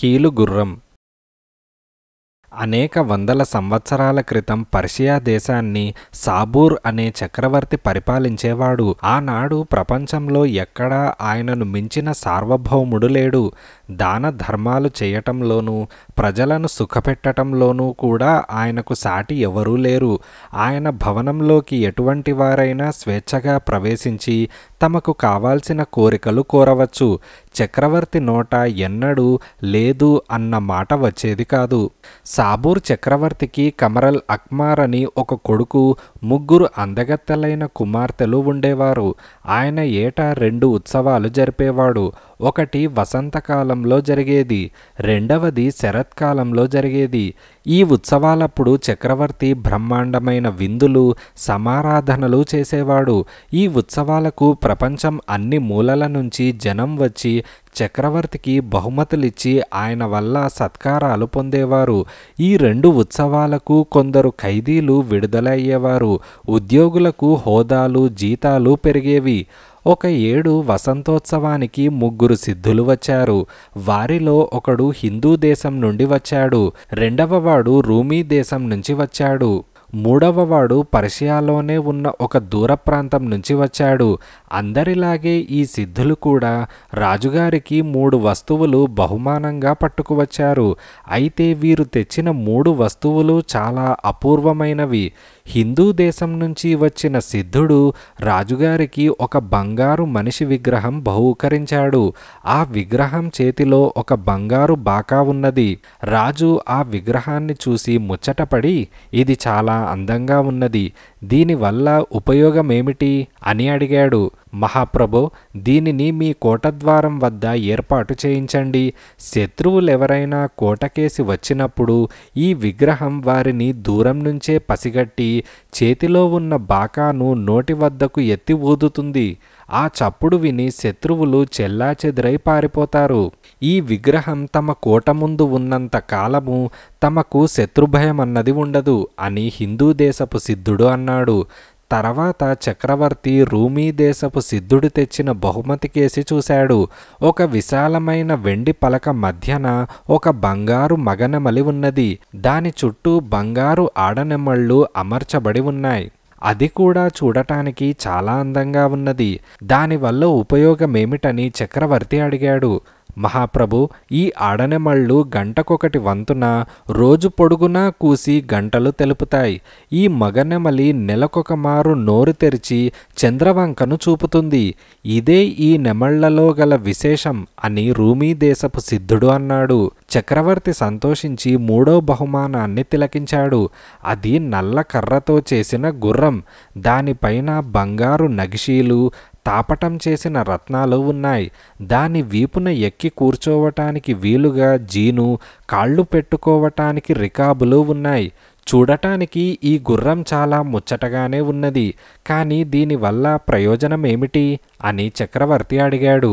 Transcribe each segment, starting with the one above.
కీలుగుర్రం అనేక వందల సంవత్సరాల క్రితం పర్షియా దేశాన్ని సాబూర్ అనే చక్రవర్తి పరిపాలించేవాడు ఆనాడు ప్రపంచంలో ఎక్కడా ఆయనను మించిన సార్వభౌముడు లేడు దాన ధర్మాలు చేయటంలోనూ ప్రజలను సుఖపెట్టడంలోనూ కూడా ఆయనకు సాటి ఎవరూ లేరు ఆయన భవనంలోకి ఎటువంటి వారైనా స్వేచ్ఛగా ప్రవేశించి తమకు కావాల్సిన కోరికలు కోరవచ్చు చక్రవర్తి నోట ఎన్నడూ లేదు అన్న మాట వచ్చేది కాదు సాబూర్ చక్రవర్తికి కమరల్ అక్మార్ అని ఒక కొడుకు ముగ్గురు అందగత్తెలైన కుమార్తెలు ఉండేవారు ఆయన ఏటా రెండు ఉత్సవాలు జరిపేవాడు ఒకటి వసంతకాలంలో జరిగేది రెండవది శరత్కాలంలో జరిగేది ఈ ఉత్సవాలప్పుడు చక్రవర్తి బ్రహ్మాండమైన విందులు సమారాధనలు చేసేవాడు ఈ ఉత్సవాలకు ప్రపంచం అన్ని మూలల నుంచి జనం వచ్చి చక్రవర్తికి బహుమతులిచ్చి ఆయన వల్ల సత్కారాలు పొందేవారు ఈ రెండు ఉత్సవాలకు కొందరు ఖైదీలు విడుదలయ్యేవారు ఉద్యోగులకు హోదాలు జీతాలు పెరిగేవి ఒక ఏడు వసంతోత్సవానికి ముగ్గురు సిద్ధులు వచ్చారు వారిలో ఒకడు హిందూ దేశం నుండి వచ్చాడు రెండవవాడు రూమీ దేశం నుంచి వచ్చాడు మూడవవాడు పర్షియాలోనే ఉన్న ఒక దూర ప్రాంతం నుంచి వచ్చాడు అందరిలాగే ఈ సిద్ధులు కూడా రాజుగారికి మూడు వస్తువులు బహుమానంగా పట్టుకువచ్చారు అయితే వీరు తెచ్చిన మూడు వస్తువులు చాలా అపూర్వమైనవి హిందూ దేశం నుంచి వచ్చిన సిద్ధుడు రాజుగారికి ఒక బంగారు మనిషి విగ్రహం బహూకరించాడు ఆ విగ్రహం చేతిలో ఒక బంగారు బాకా ఉన్నది రాజు ఆ విగ్రహాన్ని చూసి ముచ్చటపడి ఇది చాలా అందంగా ఉన్నది దీనివల్ల ఉపయోగమేమిటి అని అడిగాడు మహాప్రభు దీనిని మీ కోటద్వారం వద్ద ఏర్పాటు చేయించండి శత్రువులెవరైనా కోటకేసి వచ్చినప్పుడు ఈ విగ్రహం వారిని దూరం నుంచే పసిగట్టి చేతిలో ఉన్న బాకాను నోటి వద్దకు ఎత్తి ఊదుతుంది ఆ చప్పుడు విని శత్రువులు చెల్లాచెదురై పారిపోతారు ఈ విగ్రహం తమ కోట ముందు ఉన్నంత కాలము తమకు శత్రుభయం అన్నది ఉండదు అని హిందూ దేశపు సిద్ధుడు అన్నాడు తర్వాత చక్రవర్తి రూమీ దేశపు సిద్ధుడు తెచ్చిన బహుమతి కేసి చూశాడు ఒక విశాలమైన వెండి పలక మధ్యన ఒక బంగారు మగనమలి ఉన్నది దాని చుట్టూ బంగారు ఆడనెమళ్ళు అమర్చబడి ఉన్నాయి అది కూడా చూడటానికి చాలా అందంగా ఉన్నది దానివల్ల ఉపయోగమేమిటని చక్రవర్తి అడిగాడు మహాప్రభు ఈ ఆడనెమళ్ళు గంటకొకటి వంతున రోజు పొడుగునా కూసి గంటలు తెలుపుతాయి ఈ మగనెమలి నెలకొక మారు నోరు తెరిచి చంద్రవంకను చూపుతుంది ఇదే ఈ నెమళ్లలో గల విశేషం అని రూమీ దేశపు సిద్ధుడు అన్నాడు చక్రవర్తి సంతోషించి మూడో బహుమానాన్ని తిలకించాడు అది నల్ల కర్రతో చేసిన గుర్రం దానిపైన బంగారు నగిషీలు తాపటం చేసిన రత్నాలు ఉన్నాయి దాని వీపున ఎక్కి కూర్చోవటానికి వీలుగా జీను కాళ్ళు పెట్టుకోవటానికి రికాబులు ఉన్నాయి చూడటానికి ఈ గుర్రం చాలా ముచ్చటగానే ఉన్నది కానీ దీనివల్ల ప్రయోజనం ఏమిటి అని చక్రవర్తి అడిగాడు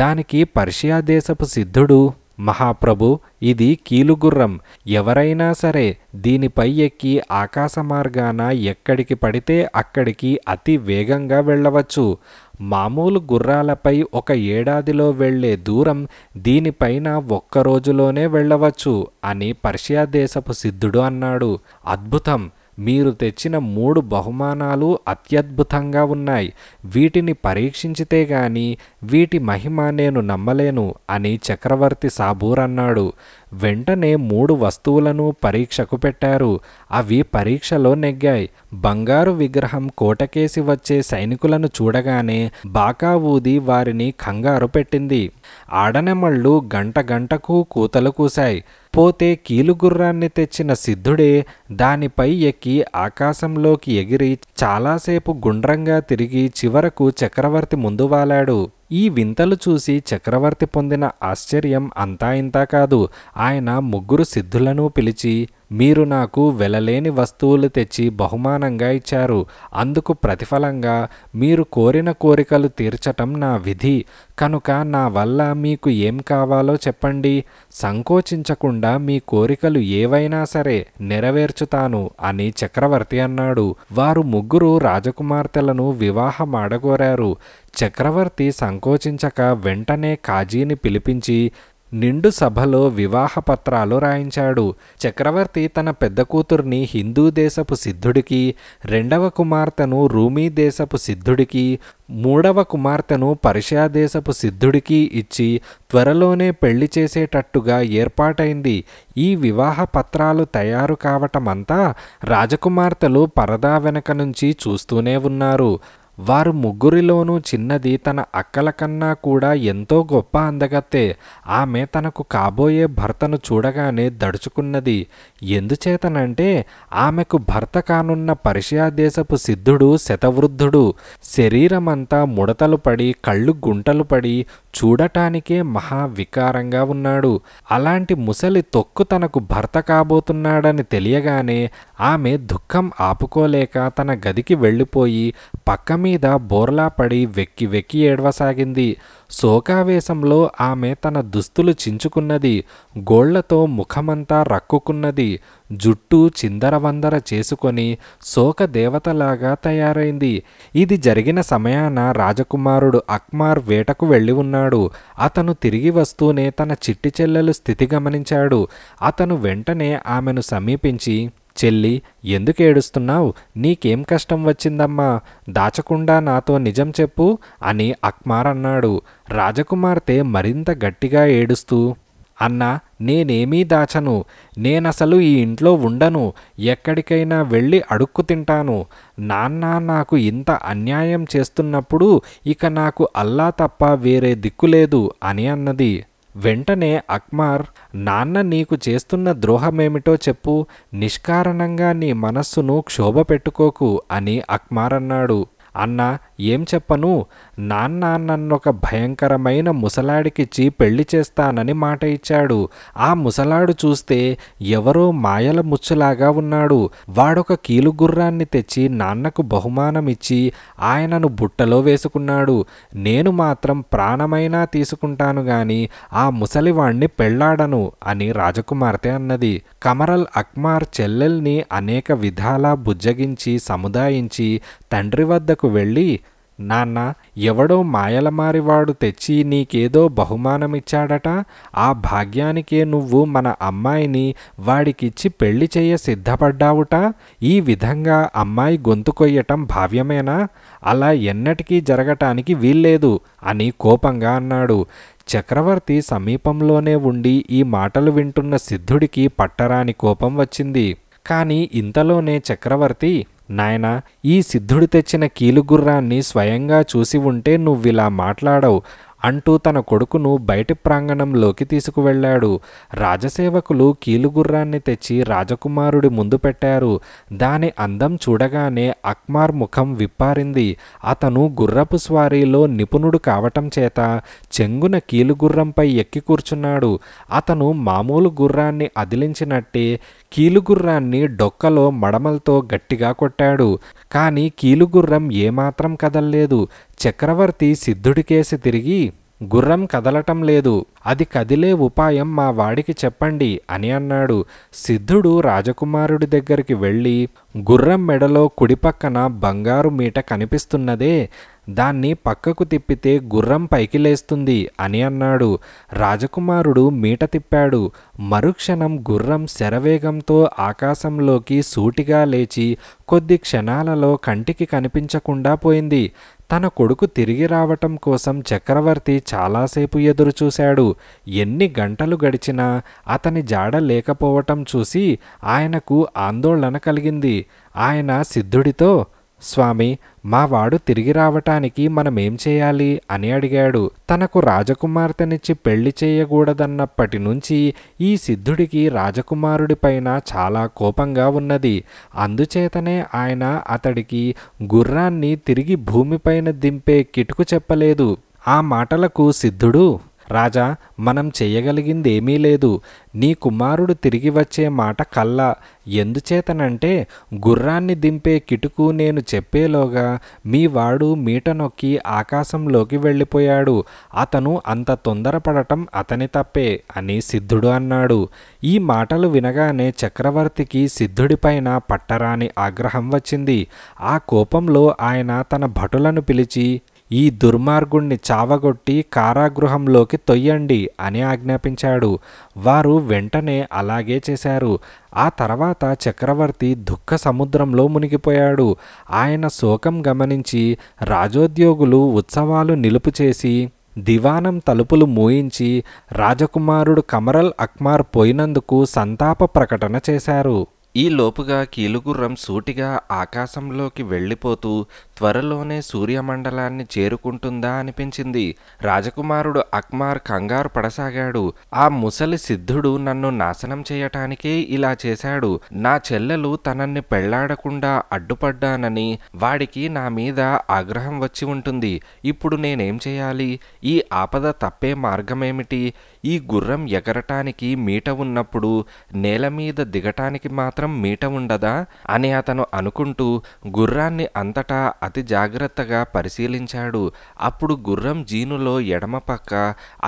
దానికి పర్షియా దేశపు సిద్ధుడు మహాప్రభు ఇది కీలుగుర్రం ఎవరైనా సరే దీనిపై ఎక్కి ఆకాశ మార్గాన ఎక్కడికి పడితే అక్కడికి అతి వేగంగా వెళ్ళవచ్చు మామూలు గుర్రాలపై ఒక ఏడాదిలో వెళ్లే దూరం దీనిపైన ఒక్క రోజులోనే వెళ్ళవచ్చు అని పర్షియా దేశపు సిద్ధుడు అన్నాడు అద్భుతం మీరు తెచ్చిన మూడు బహుమానాలు అత్యద్భుతంగా ఉన్నాయి వీటిని పరీక్షించితే గాని వీటి మహిమ నేను నమ్మలేను అని చక్రవర్తి సాబూరన్నాడు వెంటనే మూడు వస్తువులను పరీక్షకు పెట్టారు అవి పరీక్షలో నెగ్గాయి బంగారు విగ్రహం కోటకేసి వచ్చే సైనికులను చూడగానే బాకా ఊది వారిని కంగారు పెట్టింది ఆడనెమళ్ళు గంట గంటకు కూతలు కూశాయి పోతే కీలుగుర్రాన్ని తెచ్చిన సిద్ధుడే దానిపై ఎక్కి ఆకాశంలోకి ఎగిరి చాలాసేపు గుండ్రంగా తిరిగి చివరకు చక్రవర్తి ముందు వాలాడు ఈ వింతలు చూసి చక్రవర్తి పొందిన ఆశ్చర్యం అంతా ఇంతా కాదు ఆయన ముగ్గురు సిద్ధులను పిలిచి మీరు నాకు వెలలేని వస్తువులు తెచ్చి బహుమానంగా ఇచ్చారు అందుకు ప్రతిఫలంగా మీరు కోరిన కోరికలు తీర్చటం నా విధి కనుక నా వల్ల మీకు ఏం కావాలో చెప్పండి సంకోచించకుండా మీ కోరికలు ఏవైనా సరే నెరవేర్చుతాను అని చక్రవర్తి అన్నాడు వారు ముగ్గురు రాజకుమార్తెలను వివాహమాడగోరారు చక్రవర్తి సంకోచించక వెంటనే కాజీని పిలిపించి నిండు సభలో వివాహ పత్రాలు రాయించాడు చక్రవర్తి తన పెద్ద కూతుర్ని హిందూ దేశపు సిద్ధుడికి రెండవ కుమార్తెను రూమీ దేశపు సిద్ధుడికి మూడవ కుమార్తెను పర్షియా దేశపు సిద్ధుడికి ఇచ్చి త్వరలోనే పెళ్లి చేసేటట్టుగా ఏర్పాటైంది ఈ వివాహ పత్రాలు తయారు కావటమంతా రాజకుమార్తెలు పరదా వెనక నుంచి చూస్తూనే ఉన్నారు వారు ముగ్గురిలోనూ చిన్నది తన అక్కల కన్నా కూడా ఎంతో గొప్ప అందగత్తే ఆమె తనకు కాబోయే భర్తను చూడగానే దడుచుకున్నది ఎందుచేతనంటే ఆమెకు భర్త కానున్న పరిషియా దేశపు సిద్ధుడు శతవృద్ధుడు శరీరమంతా ముడతలు పడి కళ్ళు గుంటలు పడి చూడటానికే మహా వికారంగా ఉన్నాడు అలాంటి ముసలి తొక్కు తనకు భర్త కాబోతున్నాడని తెలియగానే ఆమె దుఃఖం ఆపుకోలేక తన గదికి వెళ్ళిపోయి పక్క మీద బోర్లా పడి వెక్కి వెక్కి ఏడవసాగింది శోకావేశంలో ఆమె తన దుస్తులు చించుకున్నది గోళ్లతో ముఖమంతా రక్కుకున్నది జుట్టు చిందరవందర చేసుకొని శోక దేవతలాగా తయారైంది ఇది జరిగిన సమయాన రాజకుమారుడు అక్మార్ వేటకు వెళ్ళి ఉన్నాడు అతను తిరిగి వస్తూనే తన చిట్టి చెల్లెలు స్థితి గమనించాడు అతను వెంటనే ఆమెను సమీపించి చెల్లి ఎందుకు ఏడుస్తున్నావు నీకేం కష్టం వచ్చిందమ్మా దాచకుండా నాతో నిజం చెప్పు అని అక్మార్ అన్నాడు రాజకుమార్తె మరింత గట్టిగా ఏడుస్తూ అన్నా నేనేమీ దాచను నేనసలు ఈ ఇంట్లో ఉండను ఎక్కడికైనా వెళ్ళి అడుక్కు తింటాను నాన్న నాకు ఇంత అన్యాయం చేస్తున్నప్పుడు ఇక నాకు అల్లా తప్ప వేరే దిక్కు లేదు అని అన్నది వెంటనే అక్మార్ నాన్న నీకు చేస్తున్న ద్రోహమేమిటో చెప్పు నిష్కారణంగా నీ మనస్సును క్షోభ పెట్టుకోకు అని అక్మార్ అన్నాడు అన్న ఏం చెప్పను నాన్న నన్నొక భయంకరమైన ముసలాడికిచ్చి పెళ్లి చేస్తానని మాట ఇచ్చాడు ఆ ముసలాడు చూస్తే ఎవరో మాయల ముచ్చులాగా ఉన్నాడు వాడొక కీలుగుర్రాన్ని తెచ్చి నాన్నకు బహుమానమిచ్చి ఆయనను బుట్టలో వేసుకున్నాడు నేను మాత్రం ప్రాణమైనా తీసుకుంటాను గాని ఆ ముసలివాణ్ణి పెళ్లాడను అని రాజకుమార్తె అన్నది కమరల్ అక్మార్ చెల్లెల్ని అనేక విధాలా బుజ్జగించి సముదాయించి తండ్రి వద్దకు వెళ్ళి నాన్న ఎవడో మాయలమారివాడు తెచ్చి నీకేదో బహుమానమిచ్చాడట ఆ భాగ్యానికే నువ్వు మన అమ్మాయిని వాడికిచ్చి పెళ్లి చేయ సిద్ధపడ్డావుట ఈ విధంగా అమ్మాయి గొంతుకొయ్యటం భావ్యమేనా అలా ఎన్నటికీ జరగటానికి వీల్లేదు అని కోపంగా అన్నాడు చక్రవర్తి సమీపంలోనే ఉండి ఈ మాటలు వింటున్న సిద్ధుడికి పట్టరాని కోపం వచ్చింది కానీ ఇంతలోనే చక్రవర్తి నాయనా ఈ సిద్ధుడు తెచ్చిన కీలుగుర్రాన్ని స్వయంగా చూసి ఉంటే నువ్విలా మాట్లాడవు అంటూ తన కొడుకును బయటి ప్రాంగణంలోకి తీసుకువెళ్ళాడు రాజసేవకులు కీలుగుర్రాన్ని తెచ్చి రాజకుమారుడి ముందు పెట్టారు దాని అందం చూడగానే అక్మార్ ముఖం విప్పారింది అతను గుర్రపు స్వారీలో నిపుణుడు కావటం చేత చెంగున కీలుగుర్రంపై ఎక్కి కూర్చున్నాడు అతను మామూలు గుర్రాన్ని అదిలించినట్టే కీలుగుర్రాన్ని డొక్కలో మడమలతో గట్టిగా కొట్టాడు కానీ కీలుగుర్రం ఏమాత్రం కదల్లేదు చక్రవర్తి సిద్ధుడికేసి తిరిగి గుర్రం కదలటం లేదు అది కదిలే ఉపాయం మా వాడికి చెప్పండి అని అన్నాడు సిద్ధుడు రాజకుమారుడి దగ్గరికి వెళ్ళి గుర్రం మెడలో కుడిపక్కన బంగారు మీట కనిపిస్తున్నదే దాన్ని పక్కకు తిప్పితే గుర్రం పైకి లేస్తుంది అని అన్నాడు రాజకుమారుడు మీట తిప్పాడు మరుక్షణం గుర్రం శరవేగంతో ఆకాశంలోకి సూటిగా లేచి కొద్ది క్షణాలలో కంటికి కనిపించకుండా పోయింది తన కొడుకు తిరిగి రావటం కోసం చక్రవర్తి చాలాసేపు ఎదురుచూశాడు ఎన్ని గంటలు గడిచినా అతని జాడ లేకపోవటం చూసి ఆయనకు ఆందోళన కలిగింది ఆయన సిద్ధుడితో స్వామి మావాడు తిరిగి రావటానికి మనమేం చేయాలి అని అడిగాడు తనకు రాజకుమార్తెనిచ్చి పెళ్లి చేయకూడదన్నప్పటి నుంచి ఈ సిద్ధుడికి రాజకుమారుడిపైన చాలా కోపంగా ఉన్నది అందుచేతనే ఆయన అతడికి గుర్రాన్ని తిరిగి భూమిపైన దింపే కిటుకు చెప్పలేదు ఆ మాటలకు సిద్ధుడు రాజా మనం చేయగలిగిందేమీ లేదు నీ కుమారుడు తిరిగి వచ్చే మాట కల్లా ఎందుచేతనంటే గుర్రాన్ని దింపే కిటుకు నేను చెప్పేలోగా మీ వాడు మీట నొక్కి ఆకాశంలోకి వెళ్ళిపోయాడు అతను అంత తొందరపడటం అతని తప్పే అని సిద్ధుడు అన్నాడు ఈ మాటలు వినగానే చక్రవర్తికి సిద్ధుడిపైన పట్టరాని ఆగ్రహం వచ్చింది ఆ కోపంలో ఆయన తన భటులను పిలిచి ఈ దుర్మార్గుణ్ణి చావగొట్టి కారాగృహంలోకి తొయ్యండి అని ఆజ్ఞాపించాడు వారు వెంటనే అలాగే చేశారు ఆ తర్వాత చక్రవర్తి దుఃఖ సముద్రంలో మునిగిపోయాడు ఆయన శోకం గమనించి రాజోద్యోగులు ఉత్సవాలు నిలుపుచేసి దివానం తలుపులు మూయించి రాజకుమారుడు కమరల్ అక్మార్ పోయినందుకు సంతాప ప్రకటన చేశారు ఈ లోపుగా కీలుగుర్రం సూటిగా ఆకాశంలోకి వెళ్ళిపోతూ త్వరలోనే సూర్యమండలాన్ని చేరుకుంటుందా అనిపించింది రాజకుమారుడు అక్మార్ కంగారు పడసాగాడు ఆ ముసలి సిద్ధుడు నన్ను నాశనం చేయటానికే ఇలా చేశాడు నా చెల్లెలు తనని పెళ్లాడకుండా అడ్డుపడ్డానని వాడికి నా మీద ఆగ్రహం వచ్చి ఉంటుంది ఇప్పుడు నేనేం చేయాలి ఈ ఆపద తప్పే మార్గమేమిటి ఈ గుర్రం ఎగరటానికి మీట ఉన్నప్పుడు నేల మీద దిగటానికి మాత్రం మీట ఉండదా అని అతను అనుకుంటూ గుర్రాన్ని అంతటా అతి జాగ్రత్తగా పరిశీలించాడు అప్పుడు గుర్రం జీనులో ఎడమ పక్క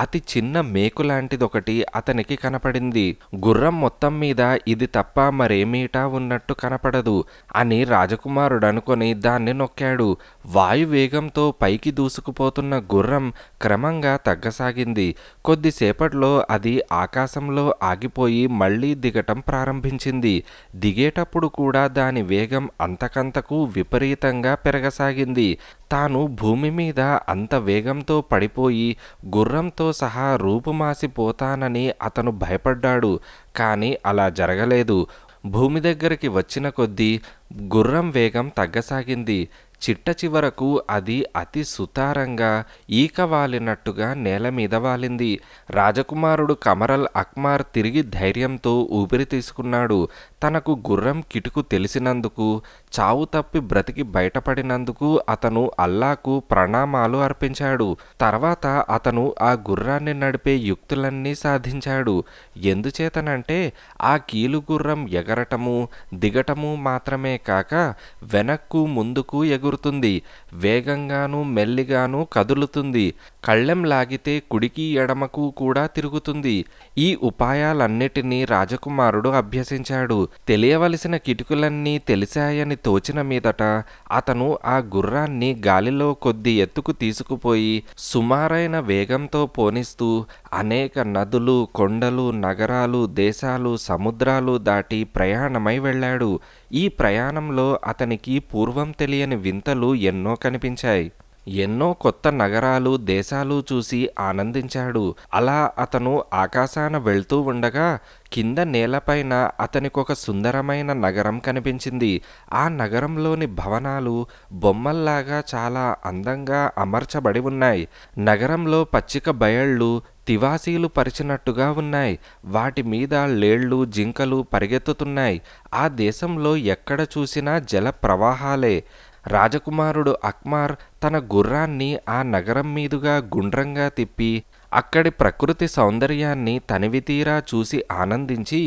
అతి చిన్న మేకు లాంటిదొకటి అతనికి కనపడింది గుర్రం మొత్తం మీద ఇది తప్ప మరేమీటా ఉన్నట్టు కనపడదు అని రాజకుమారుడు అనుకొని దాన్ని నొక్కాడు వాయు వేగంతో పైకి దూసుకుపోతున్న గుర్రం క్రమంగా తగ్గసాగింది కొద్దిసేపట్లో అది ఆకాశంలో ఆగిపోయి మళ్లీ దిగటం ప్రారంభించింది దిగేటప్పుడు కూడా దాని వేగం అంతకంతకు విపరీతంగా పెరగసాగింది తాను భూమి మీద అంత వేగంతో పడిపోయి గుర్రంతో సహా రూపుమాసిపోతానని అతను భయపడ్డాడు కానీ అలా జరగలేదు భూమి దగ్గరికి వచ్చిన కొద్దీ గుర్రం వేగం తగ్గసాగింది చిట్ట చివరకు అది అతి సుతారంగా ఈక వాలినట్టుగా నేల మీద వాలింది రాజకుమారుడు కమరల్ అక్మార్ తిరిగి ధైర్యంతో ఊపిరి తీసుకున్నాడు తనకు గుర్రం కిటుకు తెలిసినందుకు చావు తప్పి బ్రతికి బయటపడినందుకు అతను అల్లాకు ప్రణామాలు అర్పించాడు తర్వాత అతను ఆ గుర్రాన్ని నడిపే యుక్తులన్నీ సాధించాడు ఎందుచేతనంటే ఆ కీలు గుర్రం ఎగరటము దిగటము మాత్రమే కాక వెనక్కు ముందుకు ఎగురుతుంది వేగంగానూ మెల్లిగాను కదులుతుంది కళ్ళెం లాగితే కుడికి ఎడమకు కూడా తిరుగుతుంది ఈ ఉపాయాలన్నిటినీ రాజకుమారుడు అభ్యసించాడు తెలియవలసిన కిటుకులన్నీ తెలిసాయని తోచిన మీదట అతను ఆ గుర్రాన్ని గాలిలో కొద్ది ఎత్తుకు తీసుకుపోయి సుమారైన వేగంతో పోనిస్తూ అనేక నదులు కొండలు నగరాలు దేశాలు సముద్రాలు దాటి ప్రయాణమై వెళ్ళాడు ఈ ప్రయాణంలో అతనికి పూర్వం తెలియని వింతలు ఎన్నో కనిపించాయి ఎన్నో కొత్త నగరాలు దేశాలు చూసి ఆనందించాడు అలా అతను ఆకాశాన వెళ్తూ ఉండగా కింద నేలపైన అతనికొక సుందరమైన నగరం కనిపించింది ఆ నగరంలోని భవనాలు బొమ్మల్లాగా చాలా అందంగా అమర్చబడి ఉన్నాయి నగరంలో పచ్చిక బయళ్ళు తివాసీలు పరిచినట్టుగా ఉన్నాయి వాటి మీద లేళ్లు జింకలు పరిగెత్తుతున్నాయి ఆ దేశంలో ఎక్కడ చూసినా జల ప్రవాహాలే రాజకుమారుడు అక్మార్ తన గుర్రాన్ని ఆ నగరం మీదుగా గుండ్రంగా తిప్పి అక్కడి ప్రకృతి సౌందర్యాన్ని తనివితీరా చూసి ఆనందించి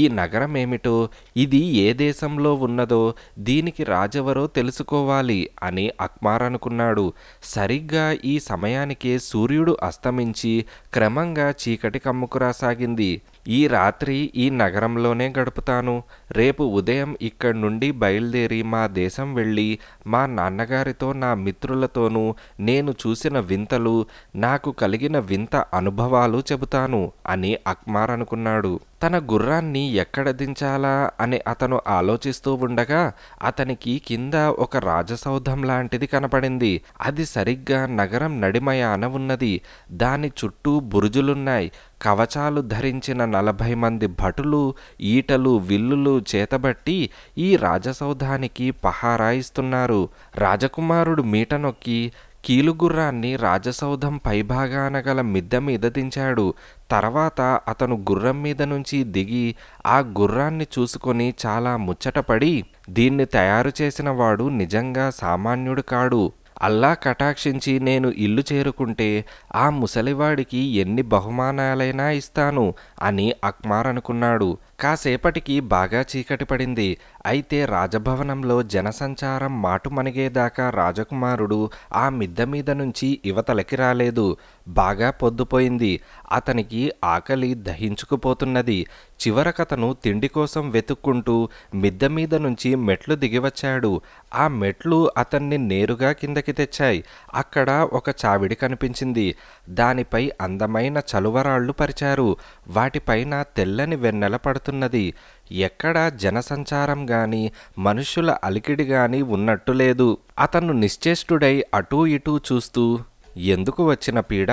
ఈ నగరమేమిటో ఇది ఏ దేశంలో ఉన్నదో దీనికి రాజెవరో తెలుసుకోవాలి అని అక్మార్ అనుకున్నాడు సరిగ్గా ఈ సమయానికే సూర్యుడు అస్తమించి క్రమంగా చీకటి కమ్ముకురాసాగింది ఈ రాత్రి ఈ నగరంలోనే గడుపుతాను రేపు ఉదయం ఇక్కడి నుండి బయలుదేరి మా దేశం వెళ్ళి మా నాన్నగారితో నా మిత్రులతోనూ నేను చూసిన వింతలు నాకు కలిగిన వింత అనుభవాలు చెబుతాను అని అక్మార్ అనుకున్నాడు తన గుర్రాన్ని ఎక్కడ దించాలా అని అతను ఆలోచిస్తూ ఉండగా అతనికి కింద ఒక రాజసౌధం లాంటిది కనపడింది అది సరిగ్గా నగరం నడిమయాన ఉన్నది దాని చుట్టూ బురుజులున్నాయి కవచాలు ధరించిన నలభై మంది భటులు ఈటలు విల్లులు చేతబట్టి ఈ రాజసౌధానికి పహారాయిస్తున్నారు రాజకుమారుడు మీట నొక్కి కీలుగుర్రాన్ని రాజసౌధం పైభాగాన గల మిద్దె మీద దించాడు తర్వాత అతను గుర్రం మీద నుంచి దిగి ఆ గుర్రాన్ని చూసుకొని చాలా ముచ్చటపడి దీన్ని తయారు చేసిన వాడు నిజంగా సామాన్యుడు కాడు అల్లా కటాక్షించి నేను ఇల్లు చేరుకుంటే ఆ ముసలివాడికి ఎన్ని బహుమానాలైనా ఇస్తాను అని అక్మార్ అనుకున్నాడు కాసేపటికి బాగా చీకటి పడింది అయితే రాజభవనంలో జనసంచారం మాటుమణిగేదాకా రాజకుమారుడు ఆ మిద్ద మీద నుంచి ఇవతలకి రాలేదు బాగా పొద్దుపోయింది అతనికి ఆకలి దహించుకుపోతున్నది చివరకతను తిండి కోసం వెతుక్కుంటూ మిద్ద మీద నుంచి మెట్లు దిగివచ్చాడు ఆ మెట్లు అతన్ని నేరుగా కిందకి తెచ్చాయి అక్కడ ఒక చావిడి కనిపించింది దానిపై అందమైన చలువరాళ్లు పరిచారు వాటిపైన తెల్లని వెన్నెల పడుతున్నది ఎక్కడా జనసంచారం గాని మనుషుల అలికిడి గాని ఉన్నట్టు లేదు అతను నిశ్చేష్టుడై అటూ ఇటూ చూస్తూ ఎందుకు వచ్చిన పీడ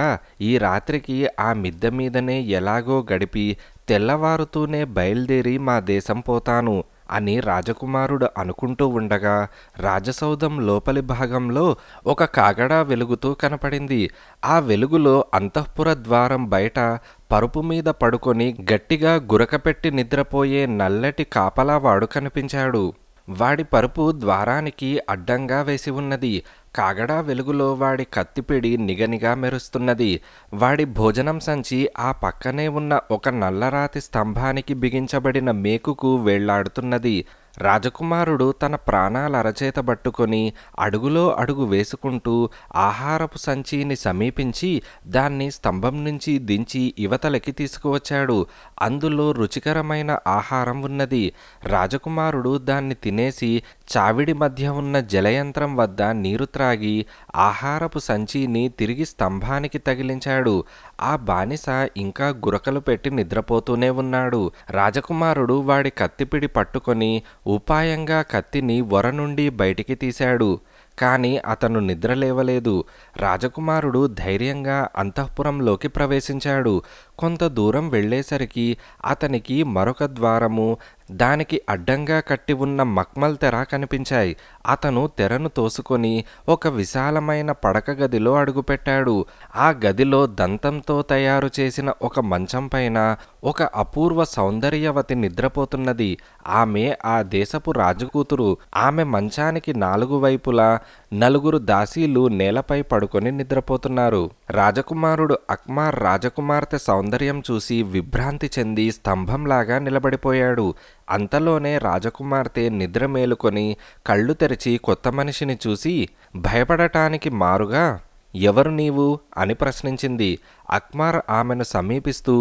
ఈ రాత్రికి ఆ మిద్దె మీదనే ఎలాగో గడిపి తెల్లవారుతూనే బయలుదేరి మా దేశం పోతాను అని రాజకుమారుడు అనుకుంటూ ఉండగా రాజసౌధం లోపలి భాగంలో ఒక కాగడా వెలుగుతూ కనపడింది ఆ వెలుగులో అంతఃపుర ద్వారం బయట పరుపు మీద పడుకొని గట్టిగా గురకపెట్టి నిద్రపోయే నల్లటి కాపలావాడు కనిపించాడు వాడి పరుపు ద్వారానికి అడ్డంగా వేసి ఉన్నది కాగడా వెలుగులో వాడి కత్తిపిడి నిగనిగా మెరుస్తున్నది వాడి భోజనం సంచి ఆ పక్కనే ఉన్న ఒక నల్లరాతి స్తంభానికి బిగించబడిన మేకుకు వేళ్లాడుతున్నది రాజకుమారుడు తన ప్రాణాల పట్టుకొని అడుగులో అడుగు వేసుకుంటూ ఆహారపు సంచిని సమీపించి దాన్ని స్తంభం నుంచి దించి యువతలకి తీసుకువచ్చాడు అందులో రుచికరమైన ఆహారం ఉన్నది రాజకుమారుడు దాన్ని తినేసి చావిడి మధ్య ఉన్న జలయంత్రం వద్ద నీరు త్రాగి ఆహారపు సంచిని తిరిగి స్తంభానికి తగిలించాడు ఆ బానిస ఇంకా గురకలు పెట్టి నిద్రపోతూనే ఉన్నాడు రాజకుమారుడు వాడి కత్తిపిడి పట్టుకొని ఉపాయంగా కత్తిని వొర నుండి బయటికి తీశాడు కానీ అతను నిద్రలేవలేదు రాజకుమారుడు ధైర్యంగా అంతఃపురంలోకి ప్రవేశించాడు కొంత దూరం వెళ్ళేసరికి అతనికి మరొక ద్వారము దానికి అడ్డంగా కట్టి ఉన్న మక్మల్ తెర కనిపించాయి అతను తెరను తోసుకొని ఒక విశాలమైన పడక గదిలో అడుగుపెట్టాడు ఆ గదిలో దంతంతో తయారు చేసిన ఒక మంచం పైన ఒక అపూర్వ సౌందర్యవతి నిద్రపోతున్నది ఆమె ఆ దేశపు రాజకూతురు ఆమె మంచానికి నాలుగు వైపులా నలుగురు దాసీలు నేలపై పడుకొని నిద్రపోతున్నారు రాజకుమారుడు అక్మార్ రాజకుమార్తె సౌందర్యం చూసి విభ్రాంతి చెంది స్తంభంలాగా నిలబడిపోయాడు అంతలోనే రాజకుమార్తె నిద్ర మేలుకొని కళ్ళు తెరిచి కొత్త మనిషిని చూసి భయపడటానికి మారుగా ఎవరు నీవు అని ప్రశ్నించింది అక్మార్ ఆమెను సమీపిస్తూ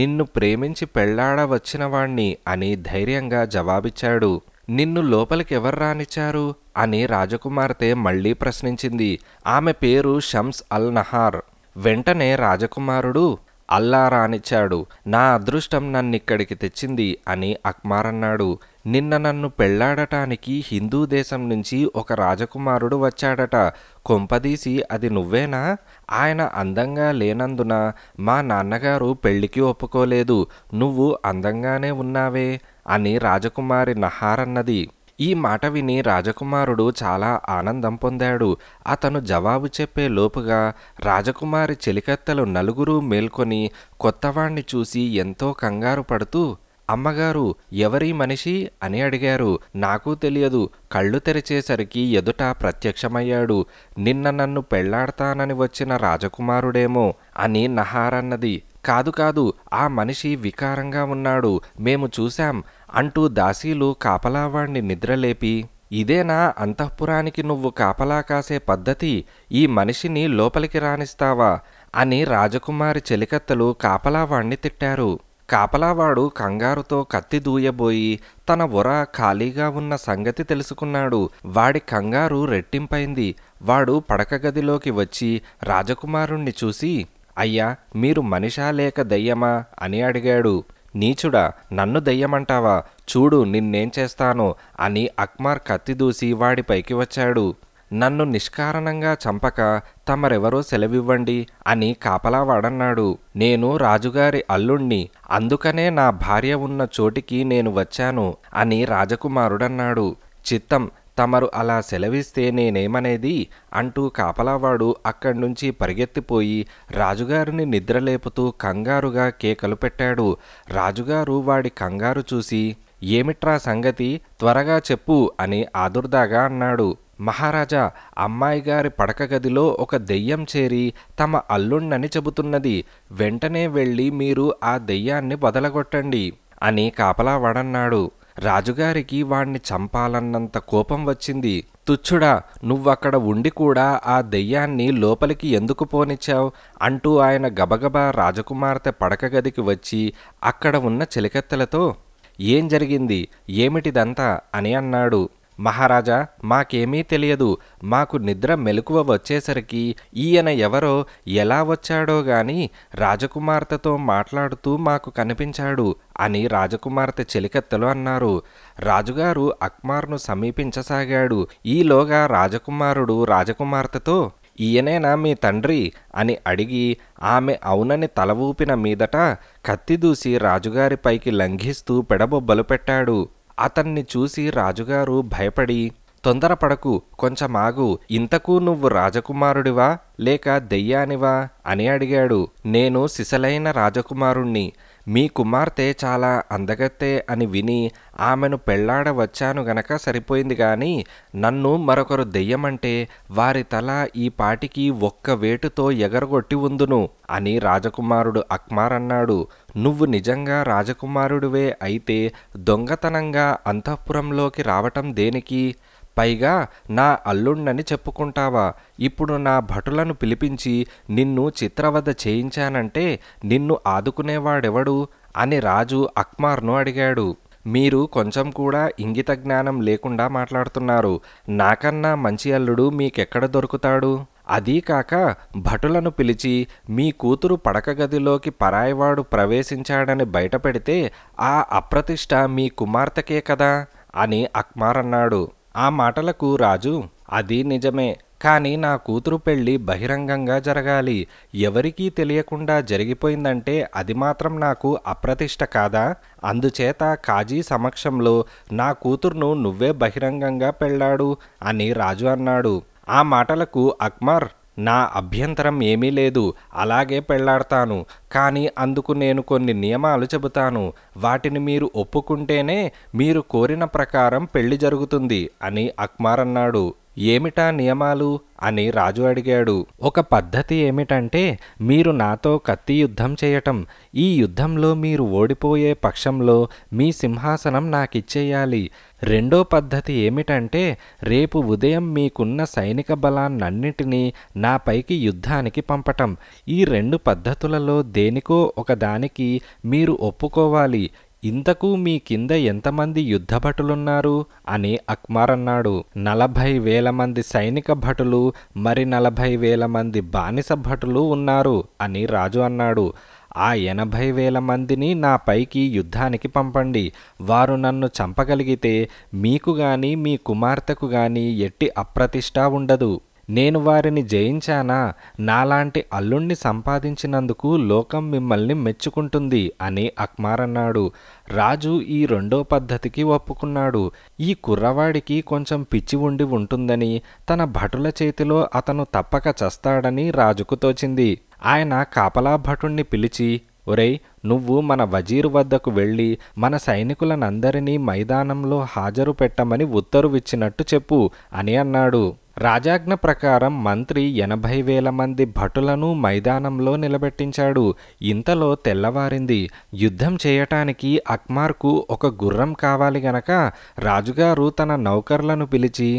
నిన్ను ప్రేమించి పెళ్లాడ వచ్చినవాణ్ణి అని ధైర్యంగా జవాబిచ్చాడు నిన్ను లోపలికి ఎవరు రానిచ్చారు అని రాజకుమార్తె మళ్లీ ప్రశ్నించింది ఆమె పేరు షమ్స్ అల్ నహార్ వెంటనే రాజకుమారుడు అల్లా రానిచ్చాడు నా అదృష్టం నన్నిక్కడికి తెచ్చింది అని అక్మార్ అన్నాడు నిన్న నన్ను పెళ్లాడటానికి హిందూ దేశం నుంచి ఒక రాజకుమారుడు వచ్చాడట కొంపదీసి అది నువ్వేనా ఆయన అందంగా లేనందున మా నాన్నగారు పెళ్లికి ఒప్పుకోలేదు నువ్వు అందంగానే ఉన్నావే అని రాజకుమారి నహారన్నది ఈ మాట విని రాజకుమారుడు చాలా ఆనందం పొందాడు అతను జవాబు చెప్పే లోపుగా రాజకుమారి చెలికత్తలు నలుగురు మేల్కొని కొత్తవాణ్ణి చూసి ఎంతో కంగారు పడుతూ అమ్మగారు ఎవరి మనిషి అని అడిగారు నాకు తెలియదు కళ్ళు తెరిచేసరికి ఎదుట ప్రత్యక్షమయ్యాడు నిన్న నన్ను పెళ్లాడతానని వచ్చిన రాజకుమారుడేమో అని నహారన్నది కాదు కాదు ఆ మనిషి వికారంగా ఉన్నాడు మేము చూశాం అంటూ దాసీలు కాపలావాణ్ణి నిద్రలేపి ఇదేనా అంతఃపురానికి నువ్వు కాపలా కాసే పద్ధతి ఈ మనిషిని లోపలికి రాణిస్తావా అని రాజకుమారి చెలికత్తలు కాపలావాణ్ణి తిట్టారు కాపలావాడు కంగారుతో కత్తి దూయబోయి తన ఉర ఖాళీగా ఉన్న సంగతి తెలుసుకున్నాడు వాడి కంగారు రెట్టింపైంది వాడు పడక గదిలోకి వచ్చి రాజకుమారుణ్ణి చూసి అయ్యా మీరు మనిషా లేక దయ్యమా అని అడిగాడు నీచుడా నన్ను దెయ్యమంటావా చూడు నిన్నేం చేస్తాను అని అక్మార్ కత్తిదూసి వాడిపైకి వచ్చాడు నన్ను నిష్కారణంగా చంపక తమరెవరో సెలవివ్వండి అని కాపలావాడన్నాడు నేను రాజుగారి అల్లుణ్ణి అందుకనే నా భార్య ఉన్న చోటికి నేను వచ్చాను అని రాజకుమారుడన్నాడు చిత్తం తమరు అలా సెలవిస్తే నేనేమనేది అంటూ కాపలావాడు అక్కడి నుంచి పరిగెత్తిపోయి రాజుగారిని నిద్రలేపుతూ కంగారుగా కేకలు పెట్టాడు రాజుగారు వాడి కంగారు చూసి ఏమిట్రా సంగతి త్వరగా చెప్పు అని ఆదుర్దాగా అన్నాడు మహారాజా అమ్మాయి గారి పడక గదిలో ఒక దెయ్యం చేరి తమ అల్లుణ్ణని చెబుతున్నది వెంటనే వెళ్ళి మీరు ఆ దెయ్యాన్ని వదలగొట్టండి అని కాపలా వడన్నాడు రాజుగారికి వాణ్ణి చంపాలన్నంత కోపం వచ్చింది తుచ్చుడా నువ్వక్కడ ఉండి కూడా ఆ దెయ్యాన్ని లోపలికి ఎందుకు పోనిచ్చావు అంటూ ఆయన గబగబా రాజకుమార్తె పడక గదికి వచ్చి అక్కడ ఉన్న చెలికత్తెలతో ఏం జరిగింది ఏమిటిదంతా అని అన్నాడు మహారాజా మాకేమీ తెలియదు మాకు నిద్ర మెలకువ వచ్చేసరికి ఈయన ఎవరో ఎలా వచ్చాడో గాని రాజకుమార్తెతో మాట్లాడుతూ మాకు కనిపించాడు అని రాజకుమార్తె చెలికత్తెలు అన్నారు రాజుగారు అక్మార్ను సమీపించసాగాడు ఈలోగా రాజకుమారుడు రాజకుమార్తెతో ఈయనేనా మీ తండ్రి అని అడిగి ఆమె అవునని తల ఊపిన మీదట కత్తిదూసి రాజుగారిపైకి లంఘిస్తూ పెడబొబ్బలు పెట్టాడు అతన్ని చూసి రాజుగారు భయపడి తొందరపడకు కొంచెమాగు ఇంతకు నువ్వు రాజకుమారుడివా లేక దెయ్యానివా అని అడిగాడు నేను సిసలైన రాజకుమారుణ్ణి మీ కుమార్తె చాలా అందగత్తే అని విని ఆమెను పెళ్లాడ వచ్చాను గనక సరిపోయింది కానీ నన్ను మరొకరు దెయ్యమంటే వారి తల ఈ పాటికి ఒక్క వేటుతో ఎగరగొట్టి ఉందును అని రాజకుమారుడు అక్మార్ అన్నాడు నువ్వు నిజంగా రాజకుమారుడివే అయితే దొంగతనంగా అంతఃపురంలోకి రావటం దేనికి పైగా నా అల్లుణ్ణని చెప్పుకుంటావా ఇప్పుడు నా భటులను పిలిపించి నిన్ను చిత్రవద చేయించానంటే నిన్ను ఆదుకునేవాడెవడు అని రాజు అక్మార్ను అడిగాడు మీరు కొంచెం కూడా ఇంగిత జ్ఞానం లేకుండా మాట్లాడుతున్నారు నాకన్నా మంచి అల్లుడు మీకెక్కడ దొరుకుతాడు అదీ కాక భటులను పిలిచి మీ కూతురు పడక గదిలోకి పరాయివాడు ప్రవేశించాడని బయటపెడితే ఆ అప్రతిష్ట మీ కుమార్తెకే కదా అని అక్మార్ అన్నాడు ఆ మాటలకు రాజు అది నిజమే కానీ నా కూతురు పెళ్ళి బహిరంగంగా జరగాలి ఎవరికీ తెలియకుండా జరిగిపోయిందంటే అది మాత్రం నాకు అప్రతిష్ట కాదా అందుచేత కాజీ సమక్షంలో నా కూతుర్ను నువ్వే బహిరంగంగా పెళ్ళాడు అని రాజు అన్నాడు ఆ మాటలకు అక్మర్ నా అభ్యంతరం ఏమీ లేదు అలాగే పెళ్లాడతాను కానీ అందుకు నేను కొన్ని నియమాలు చెబుతాను వాటిని మీరు ఒప్పుకుంటేనే మీరు కోరిన ప్రకారం పెళ్లి జరుగుతుంది అని అక్మార్ అన్నాడు ఏమిటా నియమాలు అని రాజు అడిగాడు ఒక పద్ధతి ఏమిటంటే మీరు నాతో కత్తి యుద్ధం చేయటం ఈ యుద్ధంలో మీరు ఓడిపోయే పక్షంలో మీ సింహాసనం నాకిచ్చేయాలి రెండో పద్ధతి ఏమిటంటే రేపు ఉదయం మీకున్న సైనిక బలాన్నన్నిటినీ నాపైకి యుద్ధానికి పంపటం ఈ రెండు పద్ధతులలో దేనికో ఒకదానికి మీరు ఒప్పుకోవాలి ఇంతకు మీ కింద ఎంతమంది యుద్ధ భటులున్నారు అని అక్మార్ అన్నాడు నలభై వేల మంది సైనిక భటులు మరి నలభై వేల మంది బానిస భటులు ఉన్నారు అని రాజు అన్నాడు ఆ ఎనభై వేల మందిని నా పైకి యుద్ధానికి పంపండి వారు నన్ను చంపగలిగితే మీకు గాని మీ కుమార్తెకు గాని ఎట్టి అప్రతిష్ట ఉండదు నేను వారిని జయించానా నాలాంటి అల్లుణ్ణి సంపాదించినందుకు లోకం మిమ్మల్ని మెచ్చుకుంటుంది అని అక్మార్ అన్నాడు రాజు ఈ రెండో పద్ధతికి ఒప్పుకున్నాడు ఈ కుర్రవాడికి కొంచెం పిచ్చి ఉండి ఉంటుందని తన భటుల చేతిలో అతను తప్పక చస్తాడని రాజుకు తోచింది ఆయన కాపలా భటుణ్ణి పిలిచి ఒరేయ్ నువ్వు మన వజీరు వద్దకు వెళ్ళి మన సైనికులనందరినీ మైదానంలో హాజరు పెట్టమని ఉత్తరువిచ్చినట్టు చెప్పు అని అన్నాడు రాజాజ్ఞ ప్రకారం మంత్రి ఎనభై వేల మంది భటులను మైదానంలో నిలబెట్టించాడు ఇంతలో తెల్లవారింది యుద్ధం చేయటానికి అక్మార్కు ఒక గుర్రం కావాలి గనక రాజుగారు తన నౌకర్లను పిలిచి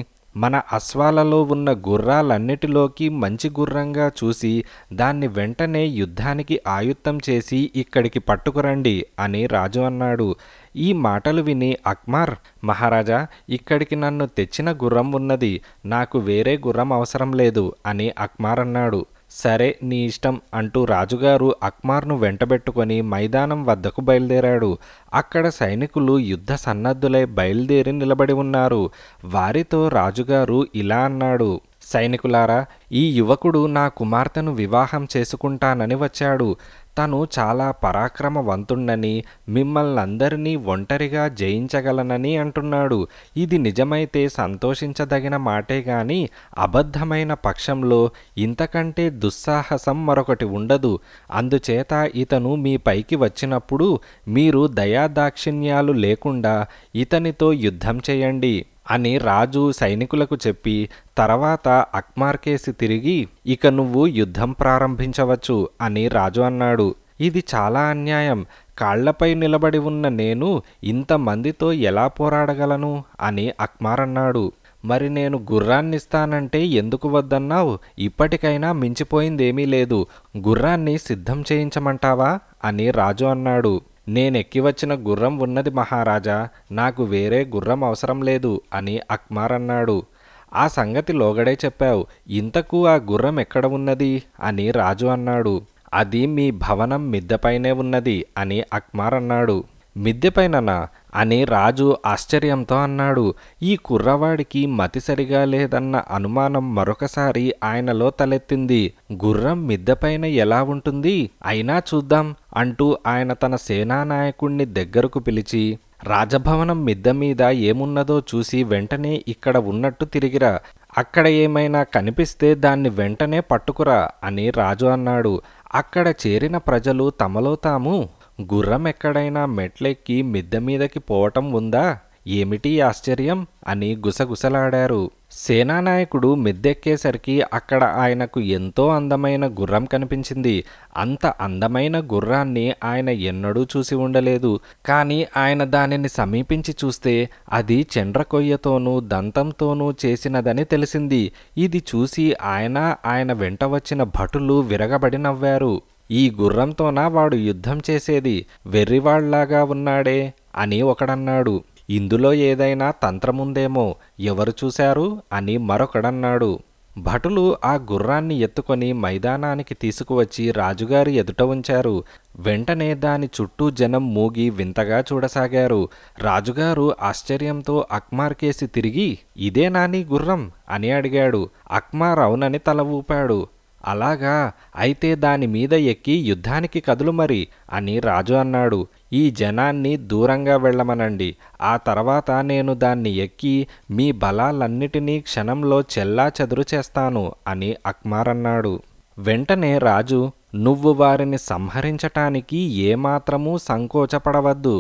మన అశ్వాలలో ఉన్న గుర్రాలన్నిటిలోకి మంచి గుర్రంగా చూసి దాన్ని వెంటనే యుద్ధానికి ఆయుత్తం చేసి ఇక్కడికి పట్టుకురండి అని రాజు అన్నాడు ఈ మాటలు విని అక్మార్ మహారాజా ఇక్కడికి నన్ను తెచ్చిన గుర్రం ఉన్నది నాకు వేరే గుర్రం అవసరం లేదు అని అక్మార్ అన్నాడు సరే నీ ఇష్టం అంటూ రాజుగారు అక్మార్ను వెంటబెట్టుకొని మైదానం వద్దకు బయలుదేరాడు అక్కడ సైనికులు యుద్ధ సన్నద్ధులై బయలుదేరి నిలబడి ఉన్నారు వారితో రాజుగారు ఇలా అన్నాడు సైనికులారా ఈ యువకుడు నా కుమార్తెను వివాహం చేసుకుంటానని వచ్చాడు తను చాలా పరాక్రమవంతుణ్ణని మిమ్మల్ని అందరినీ ఒంటరిగా జయించగలనని అంటున్నాడు ఇది నిజమైతే సంతోషించదగిన మాటే గాని అబద్ధమైన పక్షంలో ఇంతకంటే దుస్సాహసం మరొకటి ఉండదు అందుచేత ఇతను మీ పైకి వచ్చినప్పుడు మీరు దయాదాక్షిణ్యాలు లేకుండా ఇతనితో యుద్ధం చేయండి అని రాజు సైనికులకు చెప్పి తర్వాత అక్మార్కేసి తిరిగి ఇక నువ్వు యుద్ధం ప్రారంభించవచ్చు అని రాజు అన్నాడు ఇది చాలా అన్యాయం కాళ్లపై నిలబడి ఉన్న నేను ఇంతమందితో ఎలా పోరాడగలను అని అక్మార్ అన్నాడు మరి నేను గుర్రాన్నిస్తానంటే ఎందుకు వద్దన్నావు ఇప్పటికైనా మించిపోయిందేమీ లేదు గుర్రాన్ని సిద్ధం చేయించమంటావా అని రాజు అన్నాడు నేనెక్కి వచ్చిన గుర్రం ఉన్నది మహారాజా నాకు వేరే గుర్రం అవసరం లేదు అని అక్మార్ అన్నాడు ఆ సంగతి లోగడే చెప్పావు ఇంతకు ఆ గుర్రం ఎక్కడ ఉన్నది అని రాజు అన్నాడు అది మీ భవనం మిద్దెపైనే ఉన్నది అని అక్మార్ అన్నాడు మిద్దెపైననా అని రాజు ఆశ్చర్యంతో అన్నాడు ఈ కుర్రవాడికి మతి సరిగా లేదన్న అనుమానం మరొకసారి ఆయనలో తలెత్తింది గుర్రం మిద్దెపైన ఎలా ఉంటుంది అయినా చూద్దాం అంటూ ఆయన తన సేనానాయకుణ్ణి దగ్గరకు పిలిచి రాజభవనం మిద్దె మీద ఏమున్నదో చూసి వెంటనే ఇక్కడ ఉన్నట్టు తిరిగిరా అక్కడ ఏమైనా కనిపిస్తే దాన్ని వెంటనే పట్టుకురా అని రాజు అన్నాడు అక్కడ చేరిన ప్రజలు తమలో తాము గుర్రం ఎక్కడైనా మెట్లెక్కి మిద్దె మీదకి పోవటం ఉందా ఏమిటి ఆశ్చర్యం అని గుసగుసలాడారు సేనానాయకుడు మిద్దెక్కేసరికి అక్కడ ఆయనకు ఎంతో అందమైన గుర్రం కనిపించింది అంత అందమైన గుర్రాన్ని ఆయన ఎన్నడూ చూసి ఉండలేదు కానీ ఆయన దానిని సమీపించి చూస్తే అది చండ్రకొయ్యతోనూ దంతంతోనూ చేసినదని తెలిసింది ఇది చూసి ఆయన ఆయన వెంట వచ్చిన భటులు విరగబడి నవ్వారు ఈ గుర్రంతోనా వాడు యుద్ధం చేసేది వెర్రివాళ్లాగా ఉన్నాడే అని ఒకడన్నాడు ఇందులో ఏదైనా తంత్రముందేమో ఎవరు చూశారు అని మరొకడన్నాడు భటులు ఆ గుర్రాన్ని ఎత్తుకొని మైదానానికి తీసుకువచ్చి రాజుగారి ఎదుట ఉంచారు వెంటనే దాని చుట్టూ జనం మూగి వింతగా చూడసాగారు రాజుగారు ఆశ్చర్యంతో అక్మార్కేసి తిరిగి ఇదే నాని గుర్రం అని అడిగాడు అక్మార్ అవునని తల ఊపాడు అలాగా అయితే దాని మీద ఎక్కి యుద్ధానికి కదులు మరి అని రాజు అన్నాడు ఈ జనాన్ని దూరంగా వెళ్ళమనండి ఆ తర్వాత నేను దాన్ని ఎక్కి మీ బలాలన్నిటినీ క్షణంలో చెల్లా చెదురు చేస్తాను అని అక్మార్ అన్నాడు వెంటనే రాజు నువ్వు వారిని సంహరించటానికి ఏమాత్రమూ సంకోచపడవద్దు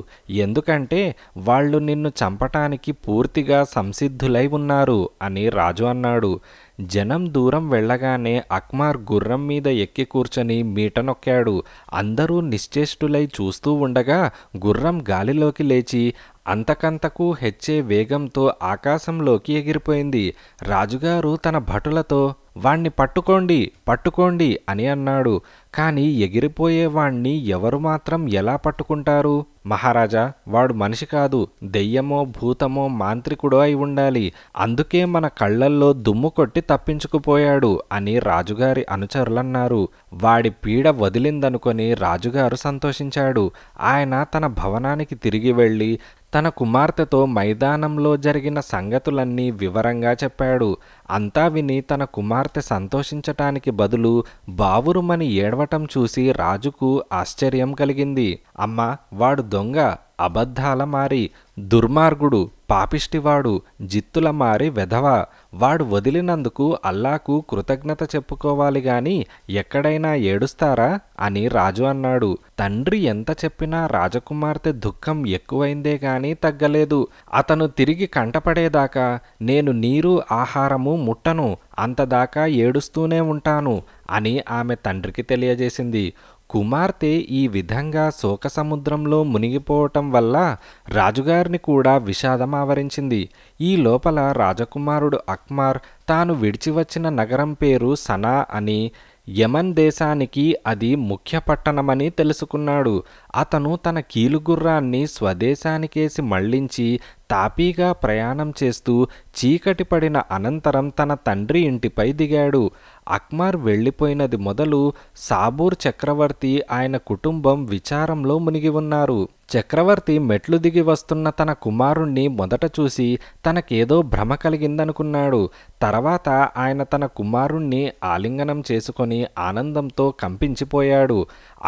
ఎందుకంటే వాళ్ళు నిన్ను చంపటానికి పూర్తిగా సంసిద్ధులై ఉన్నారు అని రాజు అన్నాడు జనం దూరం వెళ్ళగానే అక్మార్ గుర్రం మీద ఎక్కి కూర్చొని మీట నొక్కాడు అందరూ నిశ్చేష్టులై చూస్తూ ఉండగా గుర్రం గాలిలోకి లేచి అంతకంతకు హెచ్చే వేగంతో ఆకాశంలోకి ఎగిరిపోయింది రాజుగారు తన భటులతో వాణ్ణి పట్టుకోండి పట్టుకోండి అని అన్నాడు కానీ ఎగిరిపోయేవాణ్ణి ఎవరు మాత్రం ఎలా పట్టుకుంటారు మహారాజా వాడు మనిషి కాదు దెయ్యమో భూతమో మాంత్రికుడో అయి ఉండాలి అందుకే మన కళ్ళల్లో దుమ్ము కొట్టి తప్పించుకుపోయాడు అని రాజుగారి అనుచరులన్నారు వాడి పీడ వదిలిందనుకొని రాజుగారు సంతోషించాడు ఆయన తన భవనానికి తిరిగి వెళ్ళి తన కుమార్తెతో మైదానంలో జరిగిన సంగతులన్నీ వివరంగా చెప్పాడు అంతా విని తన కుమార్తె సంతోషించటానికి బదులు బావురుమని ఏడవటం చూసి రాజుకు ఆశ్చర్యం కలిగింది అమ్మ వాడు దొంగ అబద్ధాల మారి దుర్మార్గుడు పాపిష్టివాడు జిత్తుల మారి వెధవ వాడు వదిలినందుకు అల్లాకు కృతజ్ఞత చెప్పుకోవాలి గాని ఎక్కడైనా ఏడుస్తారా అని రాజు అన్నాడు తండ్రి ఎంత చెప్పినా రాజకుమార్తె దుఃఖం ఎక్కువైందే గాని తగ్గలేదు అతను తిరిగి కంటపడేదాకా నేను నీరు ఆహారము ముట్టను అంతదాకా ఏడుస్తూనే ఉంటాను అని ఆమె తండ్రికి తెలియజేసింది కుమార్తె ఈ విధంగా శోకసముద్రంలో మునిగిపోవటం వల్ల రాజుగారిని కూడా విషాదం ఆవరించింది ఈ లోపల రాజకుమారుడు అక్మార్ తాను విడిచివచ్చిన నగరం పేరు సనా అని యమన్ దేశానికి అది ముఖ్య పట్టణమని తెలుసుకున్నాడు అతను తన కీలుగుర్రాన్ని స్వదేశానికేసి మళ్లించి తాపీగా ప్రయాణం చేస్తూ చీకటి పడిన అనంతరం తన తండ్రి ఇంటిపై దిగాడు అక్మార్ వెళ్ళిపోయినది మొదలు సాబూర్ చక్రవర్తి ఆయన కుటుంబం విచారంలో మునిగి ఉన్నారు చక్రవర్తి మెట్లు దిగి వస్తున్న తన కుమారుణ్ణి మొదట చూసి తనకేదో భ్రమ కలిగిందనుకున్నాడు తర్వాత ఆయన తన కుమారుణ్ణి ఆలింగనం చేసుకొని ఆనందంతో కంపించిపోయాడు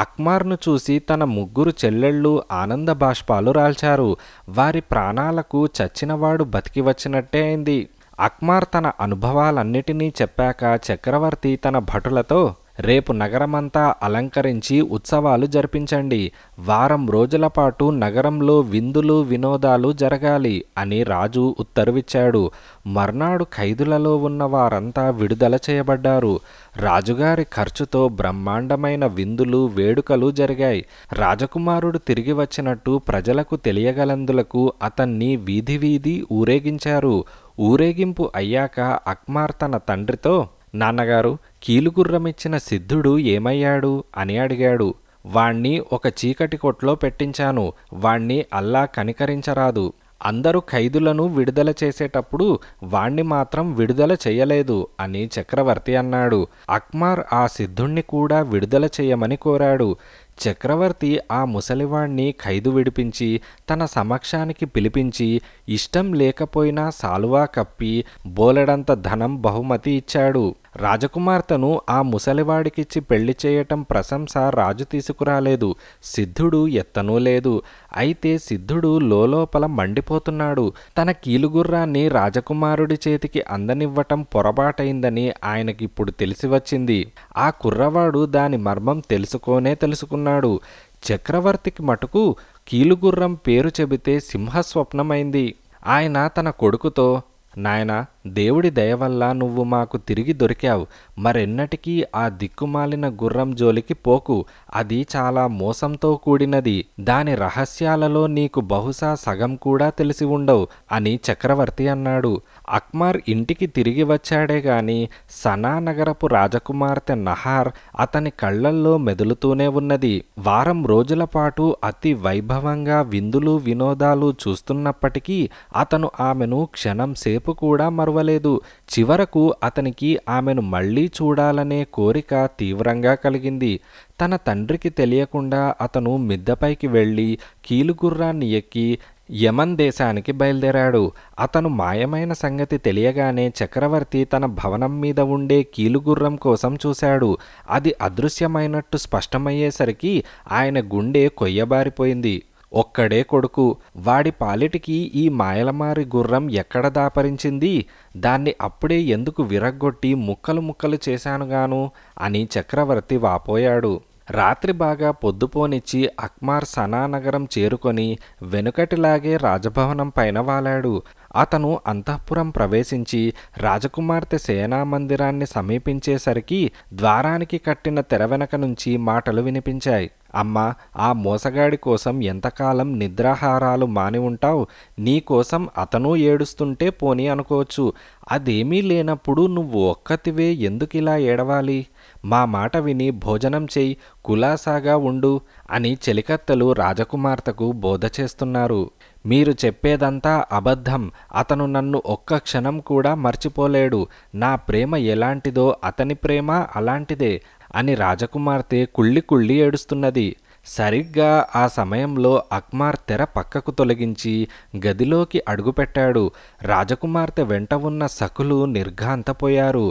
అక్మార్ను చూసి తన ముగ్గురు చెల్లెళ్ళు ఆనంద బాష్పాలు రాల్చారు వారి ప్రాణాలకు చచ్చినవాడు బతికి వచ్చినట్టే అయింది అక్మార్ తన అనుభవాలన్నిటినీ చెప్పాక చక్రవర్తి తన భటులతో రేపు నగరమంతా అలంకరించి ఉత్సవాలు జరిపించండి వారం రోజుల పాటు నగరంలో విందులు వినోదాలు జరగాలి అని రాజు ఉత్తర్విచ్చాడు మర్నాడు ఖైదులలో ఉన్న వారంతా విడుదల చేయబడ్డారు రాజుగారి ఖర్చుతో బ్రహ్మాండమైన విందులు వేడుకలు జరిగాయి రాజకుమారుడు తిరిగి వచ్చినట్టు ప్రజలకు తెలియగలందులకు అతన్ని వీధి వీధి ఊరేగించారు ఊరేగింపు అయ్యాక అక్మార్ తన తండ్రితో నాన్నగారు కీలుగుర్రమిచ్చిన సిద్ధుడు ఏమయ్యాడు అని అడిగాడు వాణ్ణి ఒక చీకటి కొట్లో పెట్టించాను వాణ్ణి అల్లా కనికరించరాదు అందరూ ఖైదులను విడుదల చేసేటప్పుడు వాణ్ణి మాత్రం విడుదల చేయలేదు అని చక్రవర్తి అన్నాడు అక్మార్ ఆ సిద్ధుణ్ణి కూడా విడుదల చేయమని కోరాడు చక్రవర్తి ఆ ముసలివాణ్ణి ఖైదు విడిపించి తన సమక్షానికి పిలిపించి ఇష్టం లేకపోయినా సాలువా కప్పి బోలెడంత ధనం బహుమతి ఇచ్చాడు రాజకుమార్తెను ఆ ముసలివాడికిచ్చి పెళ్లి చేయటం ప్రశంస రాజు తీసుకురాలేదు సిద్ధుడు ఎత్తనూ లేదు అయితే సిద్ధుడు లోపల మండిపోతున్నాడు తన కీలుగుర్రాన్ని రాజకుమారుడి చేతికి అందనివ్వటం పొరపాటైందని ఆయనకిప్పుడు తెలిసి వచ్చింది ఆ కుర్రవాడు దాని మర్మం తెలుసుకోనే తెలుసుకున్నాడు అన్నాడు చక్రవర్తికి మటుకు కీలుగుర్రం పేరు చెబితే సింహస్వప్నమైంది ఆయన తన కొడుకుతో నాయనా దేవుడి దయవల్ల నువ్వు మాకు తిరిగి దొరికావు మరెన్నటికీ ఆ దిక్కుమాలిన గుర్రం జోలికి పోకు అది చాలా మోసంతో కూడినది దాని రహస్యాలలో నీకు బహుశా సగం కూడా తెలిసి ఉండవు అని చక్రవర్తి అన్నాడు అక్మార్ ఇంటికి తిరిగి వచ్చాడే గాని సనా నగరపు రాజకుమార్తె నహార్ అతని కళ్ళల్లో మెదులుతూనే ఉన్నది వారం రోజుల పాటు అతి వైభవంగా విందులు వినోదాలు చూస్తున్నప్పటికీ అతను ఆమెను క్షణం సేపు కూడా మరువ అవ్వలేదు చివరకు అతనికి ఆమెను మళ్లీ చూడాలనే కోరిక తీవ్రంగా కలిగింది తన తండ్రికి తెలియకుండా అతను మిద్దపైకి వెళ్ళి కీలుగుర్రాన్ని ఎక్కి యమన్ దేశానికి బయలుదేరాడు అతను మాయమైన సంగతి తెలియగానే చక్రవర్తి తన భవనం మీద ఉండే కీలుగుర్రం కోసం చూశాడు అది అదృశ్యమైనట్టు స్పష్టమయ్యేసరికి ఆయన గుండె కొయ్యబారిపోయింది ఒక్కడే కొడుకు వాడి పాలిటికి ఈ మాయలమారి గుర్రం ఎక్కడ దాపరించింది దాన్ని అప్పుడే ఎందుకు విరగ్గొట్టి ముక్కలు ముక్కలు చేశానుగాను అని చక్రవర్తి వాపోయాడు రాత్రి బాగా పొద్దుపోనిచ్చి అక్మార్ సనానగరం చేరుకొని వెనుకటిలాగే రాజభవనం పైన వాలాడు అతను అంతఃపురం ప్రవేశించి రాజకుమార్తె సేనా మందిరాన్ని సమీపించేసరికి ద్వారానికి కట్టిన తెర వెనక నుంచి మాటలు వినిపించాయి అమ్మ ఆ మోసగాడి కోసం ఎంతకాలం నిద్రాహారాలు మాని ఉంటావు నీకోసం అతను ఏడుస్తుంటే పోని అనుకోవచ్చు అదేమీ లేనప్పుడు నువ్వు ఒక్కతివే ఎందుకిలా ఏడవాలి మా మాట విని భోజనం చేయి కులాసాగా ఉండు అని చెలికత్తలు రాజకుమార్తెకు బోధ చేస్తున్నారు మీరు చెప్పేదంతా అబద్ధం అతను నన్ను ఒక్క క్షణం కూడా మర్చిపోలేడు నా ప్రేమ ఎలాంటిదో అతని ప్రేమ అలాంటిదే అని రాజకుమార్తె కుళ్ళి కుళ్ళి ఏడుస్తున్నది సరిగ్గా ఆ సమయంలో అక్మార్ తెర పక్కకు తొలగించి గదిలోకి అడుగుపెట్టాడు రాజకుమార్తె వెంట ఉన్న సకులు నిర్ఘాంతపోయారు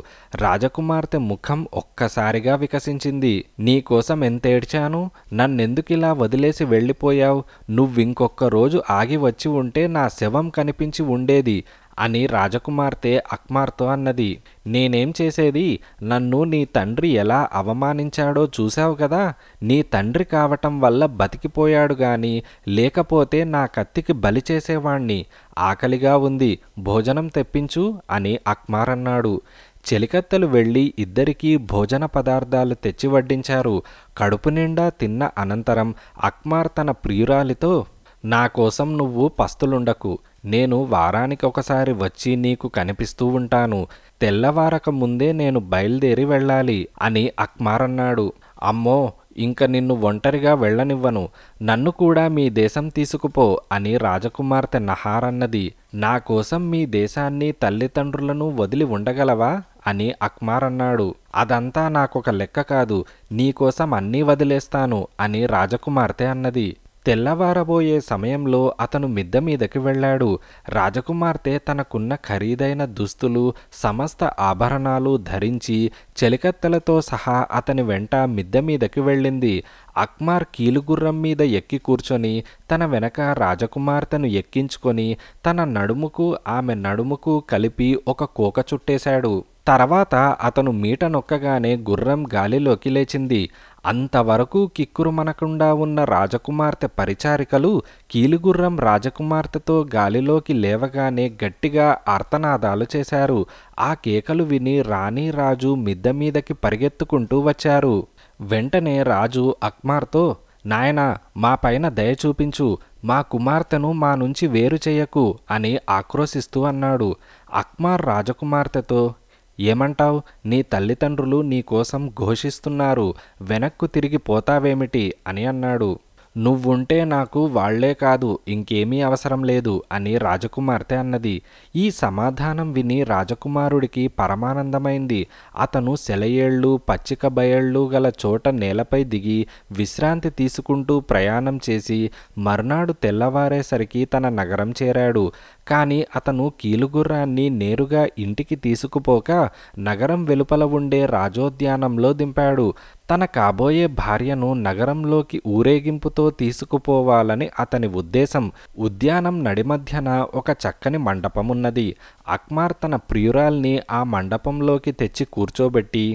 రాజకుమార్తె ముఖం ఒక్కసారిగా వికసించింది నీకోసం ఎంతేడ్చాను నన్నెందుకిలా వదిలేసి వెళ్ళిపోయావు నువ్వింకొక్క రోజు ఆగి వచ్చి ఉంటే నా శవం కనిపించి ఉండేది అని రాజకుమార్తె అక్మార్తో అన్నది నేనేం చేసేది నన్ను నీ తండ్రి ఎలా అవమానించాడో చూశావు కదా నీ తండ్రి కావటం వల్ల బతికిపోయాడు గాని లేకపోతే నా కత్తికి బలి చేసేవాణ్ణి ఆకలిగా ఉంది భోజనం తెప్పించు అని అక్మార్ అన్నాడు చెలికత్తెలు వెళ్ళి ఇద్దరికీ భోజన పదార్థాలు తెచ్చి వడ్డించారు కడుపు నిండా తిన్న అనంతరం అక్మార్ తన ప్రియురాలితో నా కోసం నువ్వు పస్తులుండకు నేను వారానికి ఒకసారి వచ్చి నీకు కనిపిస్తూ ఉంటాను తెల్లవారక ముందే నేను బయలుదేరి వెళ్ళాలి అని అక్మారన్నాడు అమ్మో ఇంక నిన్ను ఒంటరిగా వెళ్ళనివ్వను నన్ను కూడా మీ దేశం తీసుకుపో అని రాజకుమార్తె నహారన్నది నా కోసం మీ దేశాన్ని తల్లిదండ్రులను వదిలి ఉండగలవా అని అక్మార్ అన్నాడు అదంతా నాకొక లెక్క కాదు నీకోసం అన్నీ వదిలేస్తాను అని రాజకుమార్తె అన్నది తెల్లవారబోయే సమయంలో అతను మిద్ద మీదకి వెళ్ళాడు రాజకుమార్తె తనకున్న ఖరీదైన దుస్తులు సమస్త ఆభరణాలు ధరించి చెలికత్తెలతో సహా అతని వెంట మిద్ద మీదకి వెళ్ళింది అక్మార్ కీలుగుర్రం మీద ఎక్కి కూర్చొని తన వెనక రాజకుమార్తెను ఎక్కించుకొని తన నడుముకు ఆమె నడుముకు కలిపి ఒక కోక చుట్టేశాడు తర్వాత అతను మీట నొక్కగానే గుర్రం గాలిలోకి లేచింది అంతవరకు కిక్కురుమనకుండా ఉన్న రాజకుమార్తె పరిచారికలు కీలుగుర్రం రాజకుమార్తెతో గాలిలోకి లేవగానే గట్టిగా ఆర్తనాదాలు చేశారు ఆ కేకలు విని రాణి రాజు మిద్ద మీదకి పరిగెత్తుకుంటూ వచ్చారు వెంటనే రాజు అక్మార్తో నాయన మా పైన దయ చూపించు మా కుమార్తెను మా నుంచి వేరు చేయకు అని ఆక్రోశిస్తూ అన్నాడు అక్మార్ రాజకుమార్తెతో ఏమంటావు నీ తల్లిదండ్రులు నీకోసం ఘోషిస్తున్నారు వెనక్కు తిరిగి పోతావేమిటి అని అన్నాడు నువ్వుంటే నాకు వాళ్లే కాదు ఇంకేమీ అవసరం లేదు అని రాజకుమార్తె అన్నది ఈ సమాధానం విని రాజకుమారుడికి పరమానందమైంది అతను సెలయేళ్ళు పచ్చిక బయళ్ళు గల చోట నేలపై దిగి విశ్రాంతి తీసుకుంటూ ప్రయాణం చేసి మర్నాడు తెల్లవారేసరికి తన నగరం చేరాడు కానీ అతను కీలుగుర్రాన్ని నేరుగా ఇంటికి తీసుకుపోక నగరం వెలుపల ఉండే రాజోద్యానంలో దింపాడు తన కాబోయే భార్యను నగరంలోకి ఊరేగింపుతో తీసుకుపోవాలని అతని ఉద్దేశం ఉద్యానం నడిమధ్యన ఒక చక్కని మండపమున్నది అక్మార్ తన ప్రియురాల్ని ఆ మండపంలోకి తెచ్చి కూర్చోబెట్టి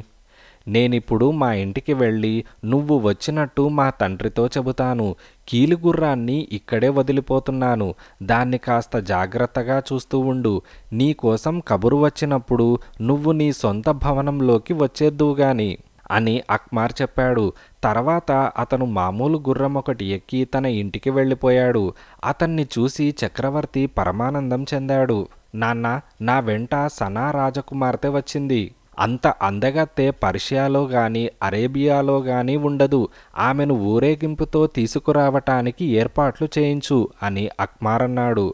నేనిప్పుడు మా ఇంటికి వెళ్ళి నువ్వు వచ్చినట్టు మా తండ్రితో చెబుతాను కీలుగుర్రాన్ని ఇక్కడే వదిలిపోతున్నాను దాన్ని కాస్త జాగ్రత్తగా చూస్తూ ఉండు నీకోసం కబురు వచ్చినప్పుడు నువ్వు నీ సొంత భవనంలోకి వచ్చేద్దువుగాని అని అక్మార్ చెప్పాడు తర్వాత అతను మామూలు గుర్రం ఒకటి ఎక్కి తన ఇంటికి వెళ్ళిపోయాడు అతన్ని చూసి చక్రవర్తి పరమానందం చెందాడు నాన్న నా వెంట సనా రాజకుమార్తె వచ్చింది అంత అందగత్తే పర్షియాలో గాని అరేబియాలో గాని ఉండదు ఆమెను ఊరేగింపుతో తీసుకురావటానికి ఏర్పాట్లు చేయించు అని అక్మార్ అన్నాడు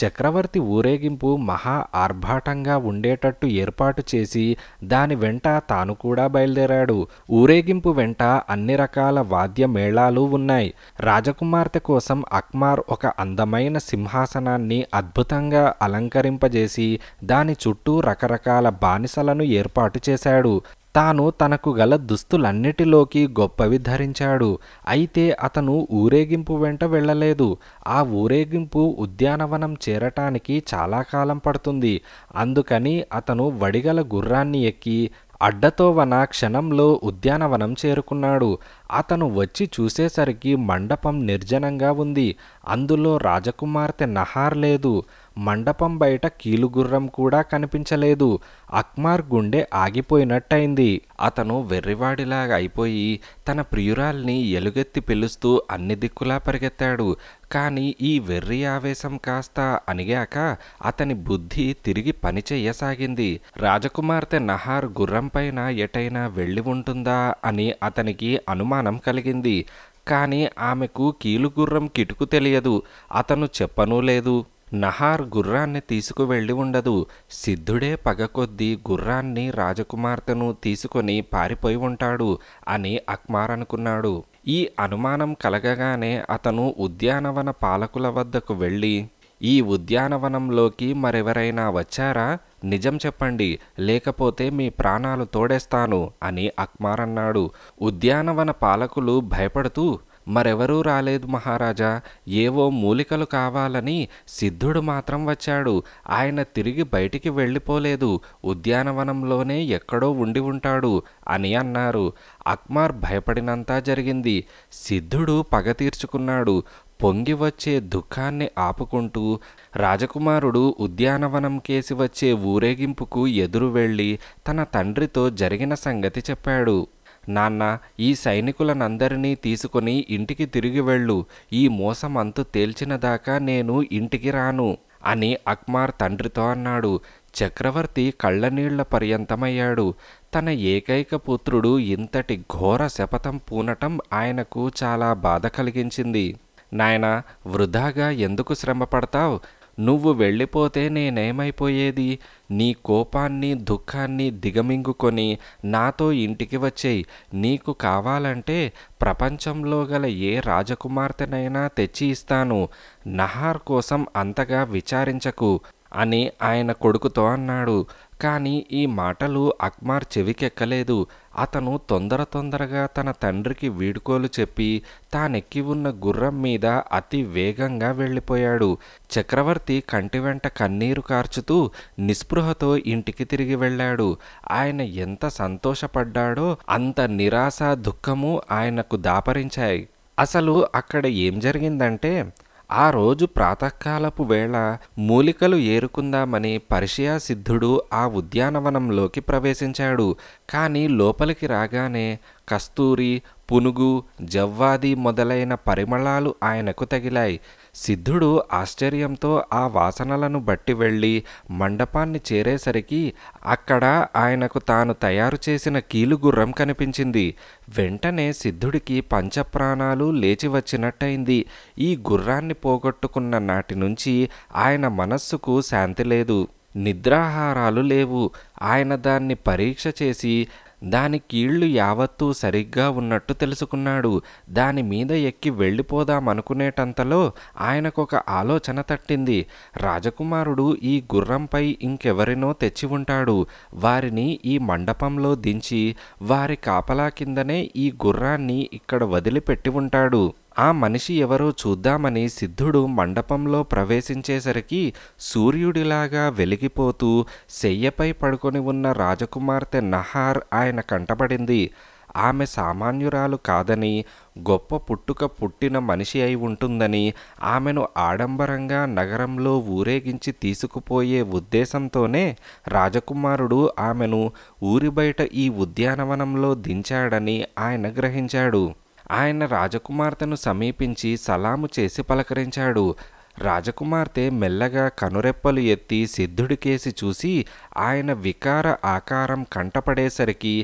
చక్రవర్తి ఊరేగింపు మహా ఆర్భాటంగా ఉండేటట్టు ఏర్పాటు చేసి దాని వెంట తాను కూడా బయలుదేరాడు ఊరేగింపు వెంట అన్ని రకాల వాద్య మేళాలు ఉన్నాయి రాజకుమార్తె కోసం అక్మార్ ఒక అందమైన సింహాసనాన్ని అద్భుతంగా అలంకరింపజేసి దాని చుట్టూ రకరకాల బానిసలను ఏర్పాటు చేశాడు తాను తనకు గల దుస్తులన్నిటిలోకి గొప్పవి ధరించాడు అయితే అతను ఊరేగింపు వెంట వెళ్ళలేదు ఆ ఊరేగింపు ఉద్యానవనం చేరటానికి చాలా కాలం పడుతుంది అందుకని అతను వడిగల గుర్రాన్ని ఎక్కి అడ్డతోవన క్షణంలో ఉద్యానవనం చేరుకున్నాడు అతను వచ్చి చూసేసరికి మండపం నిర్జనంగా ఉంది అందులో రాజకుమార్తె నహార్ లేదు మండపం బయట కీలుగుర్రం కూడా కనిపించలేదు అక్మార్ గుండె ఆగిపోయినట్టయింది అతను వెర్రివాడిలాగా అయిపోయి తన ప్రియురాల్ని ఎలుగెత్తి పిలుస్తూ అన్ని దిక్కులా పరిగెత్తాడు కానీ ఈ వెర్రి ఆవేశం కాస్త అనిగాక అతని బుద్ధి తిరిగి పనిచేయసాగింది రాజకుమార్తె నహార్ గుర్రంపైన ఎటైనా వెళ్ళి ఉంటుందా అని అతనికి అనుమానం కలిగింది కానీ ఆమెకు కీలుగుర్రం కిటుకు తెలియదు అతను చెప్పనూ లేదు నహార్ గుర్రాన్ని తీసుకువెళ్ళి ఉండదు సిద్ధుడే పగకొద్దీ గుర్రాన్ని రాజకుమార్తెను తీసుకొని పారిపోయి ఉంటాడు అని అక్మార్ అనుకున్నాడు ఈ అనుమానం కలగగానే అతను ఉద్యానవన పాలకుల వద్దకు వెళ్ళి ఈ ఉద్యానవనంలోకి మరెవరైనా వచ్చారా నిజం చెప్పండి లేకపోతే మీ ప్రాణాలు తోడేస్తాను అని అక్మార్ అన్నాడు ఉద్యానవన పాలకులు భయపడుతూ మరెవరూ రాలేదు మహారాజా ఏవో మూలికలు కావాలని సిద్ధుడు మాత్రం వచ్చాడు ఆయన తిరిగి బయటికి వెళ్ళిపోలేదు ఉద్యానవనంలోనే ఎక్కడో ఉండి ఉంటాడు అని అన్నారు అక్మార్ భయపడినంతా జరిగింది సిద్ధుడు పగ తీర్చుకున్నాడు పొంగి వచ్చే దుఃఖాన్ని ఆపుకుంటూ రాజకుమారుడు ఉద్యానవనం కేసి వచ్చే ఊరేగింపుకు ఎదురు వెళ్ళి తన తండ్రితో జరిగిన సంగతి చెప్పాడు నాన్న ఈ సైనికులనందరినీ తీసుకుని ఇంటికి తిరిగి వెళ్ళు ఈ మోసం అంతు తేల్చినదాకా నేను ఇంటికి రాను అని అక్మార్ తండ్రితో అన్నాడు చక్రవర్తి కళ్ళనీళ్ల పర్యంతమయ్యాడు తన ఏకైక పుత్రుడు ఇంతటి ఘోర శపథం పూనటం ఆయనకు చాలా బాధ కలిగించింది నాయనా వృధాగా ఎందుకు శ్రమపడతావు నువ్వు వెళ్ళిపోతే నేనేమైపోయేది నీ కోపాన్ని దుఃఖాన్ని దిగమింగుకొని నాతో ఇంటికి వచ్చేయి నీకు కావాలంటే ప్రపంచంలో గల ఏ రాజకుమార్తెనైనా తెచ్చి ఇస్తాను నహార్ కోసం అంతగా విచారించకు అని ఆయన కొడుకుతో అన్నాడు కానీ ఈ మాటలు అక్మార్ చెవికెక్కలేదు అతను తొందర తొందరగా తన తండ్రికి వీడుకోలు చెప్పి తానెక్కి ఉన్న గుర్రం మీద అతి వేగంగా వెళ్ళిపోయాడు చక్రవర్తి కంటి వెంట కన్నీరు కార్చుతూ నిస్పృహతో ఇంటికి తిరిగి వెళ్ళాడు ఆయన ఎంత సంతోషపడ్డాడో అంత నిరాశ దుఃఖము ఆయనకు దాపరించాయి అసలు అక్కడ ఏం జరిగిందంటే ఆ రోజు ప్రాతకాలపు వేళ మూలికలు ఏరుకుందామని పరిషయా సిద్ధుడు ఆ ఉద్యానవనంలోకి ప్రవేశించాడు కానీ లోపలికి రాగానే కస్తూరి పునుగు జవ్వాది మొదలైన పరిమళాలు ఆయనకు తగిలాయి సిద్ధుడు ఆశ్చర్యంతో ఆ వాసనలను బట్టి వెళ్ళి మండపాన్ని చేరేసరికి అక్కడ ఆయనకు తాను తయారు చేసిన కీలుగుర్రం కనిపించింది వెంటనే సిద్ధుడికి పంచప్రాణాలు లేచి వచ్చినట్టయింది ఈ గుర్రాన్ని పోగొట్టుకున్న నాటి నుంచి ఆయన మనస్సుకు శాంతి లేదు నిద్రాహారాలు లేవు ఆయన దాన్ని పరీక్ష చేసి దాని కీళ్లు యావత్తూ సరిగ్గా ఉన్నట్టు తెలుసుకున్నాడు దాని మీద ఎక్కి వెళ్ళిపోదామనుకునేటంతలో ఆయనకొక ఆలోచన తట్టింది రాజకుమారుడు ఈ గుర్రంపై ఇంకెవరినో తెచ్చి ఉంటాడు వారిని ఈ మండపంలో దించి వారి కాపలా కిందనే ఈ గుర్రాన్ని ఇక్కడ వదిలిపెట్టి ఉంటాడు ఆ మనిషి ఎవరో చూద్దామని సిద్ధుడు మండపంలో ప్రవేశించేసరికి సూర్యుడిలాగా వెలిగిపోతూ శయ్యపై పడుకొని ఉన్న రాజకుమార్తె నహార్ ఆయన కంటపడింది ఆమె సామాన్యురాలు కాదని గొప్ప పుట్టుక పుట్టిన మనిషి అయి ఉంటుందని ఆమెను ఆడంబరంగా నగరంలో ఊరేగించి తీసుకుపోయే ఉద్దేశంతోనే రాజకుమారుడు ఆమెను ఊరి బయట ఈ ఉద్యానవనంలో దించాడని ఆయన గ్రహించాడు ఆయన రాజకుమార్తెను సమీపించి సలాము చేసి పలకరించాడు రాజకుమార్తె మెల్లగా కనురెప్పలు ఎత్తి సిద్ధుడికేసి చూసి ఆయన వికార ఆకారం కంటపడేసరికి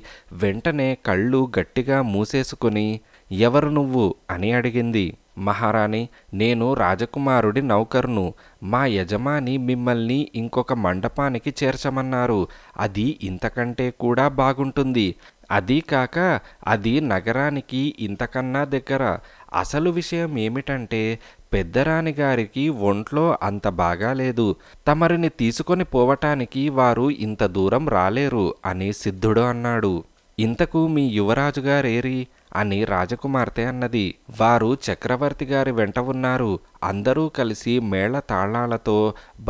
వెంటనే కళ్ళు గట్టిగా మూసేసుకుని ఎవరు నువ్వు అని అడిగింది మహారాణి నేను రాజకుమారుడి నౌకరును మా యజమాని మిమ్మల్ని ఇంకొక మండపానికి చేర్చమన్నారు అది ఇంతకంటే కూడా బాగుంటుంది అదీ కాక అది నగరానికి ఇంతకన్నా దగ్గర అసలు విషయం ఏమిటంటే పెద్దరాని గారికి ఒంట్లో అంత బాగాలేదు తమరిని తీసుకొని పోవటానికి వారు ఇంత దూరం రాలేరు అని సిద్ధుడు అన్నాడు ఇంతకు మీ యువరాజు గారేరి అని రాజకుమార్తె అన్నది వారు చక్రవర్తి గారి వెంట ఉన్నారు అందరూ కలిసి మేళ తాళాలతో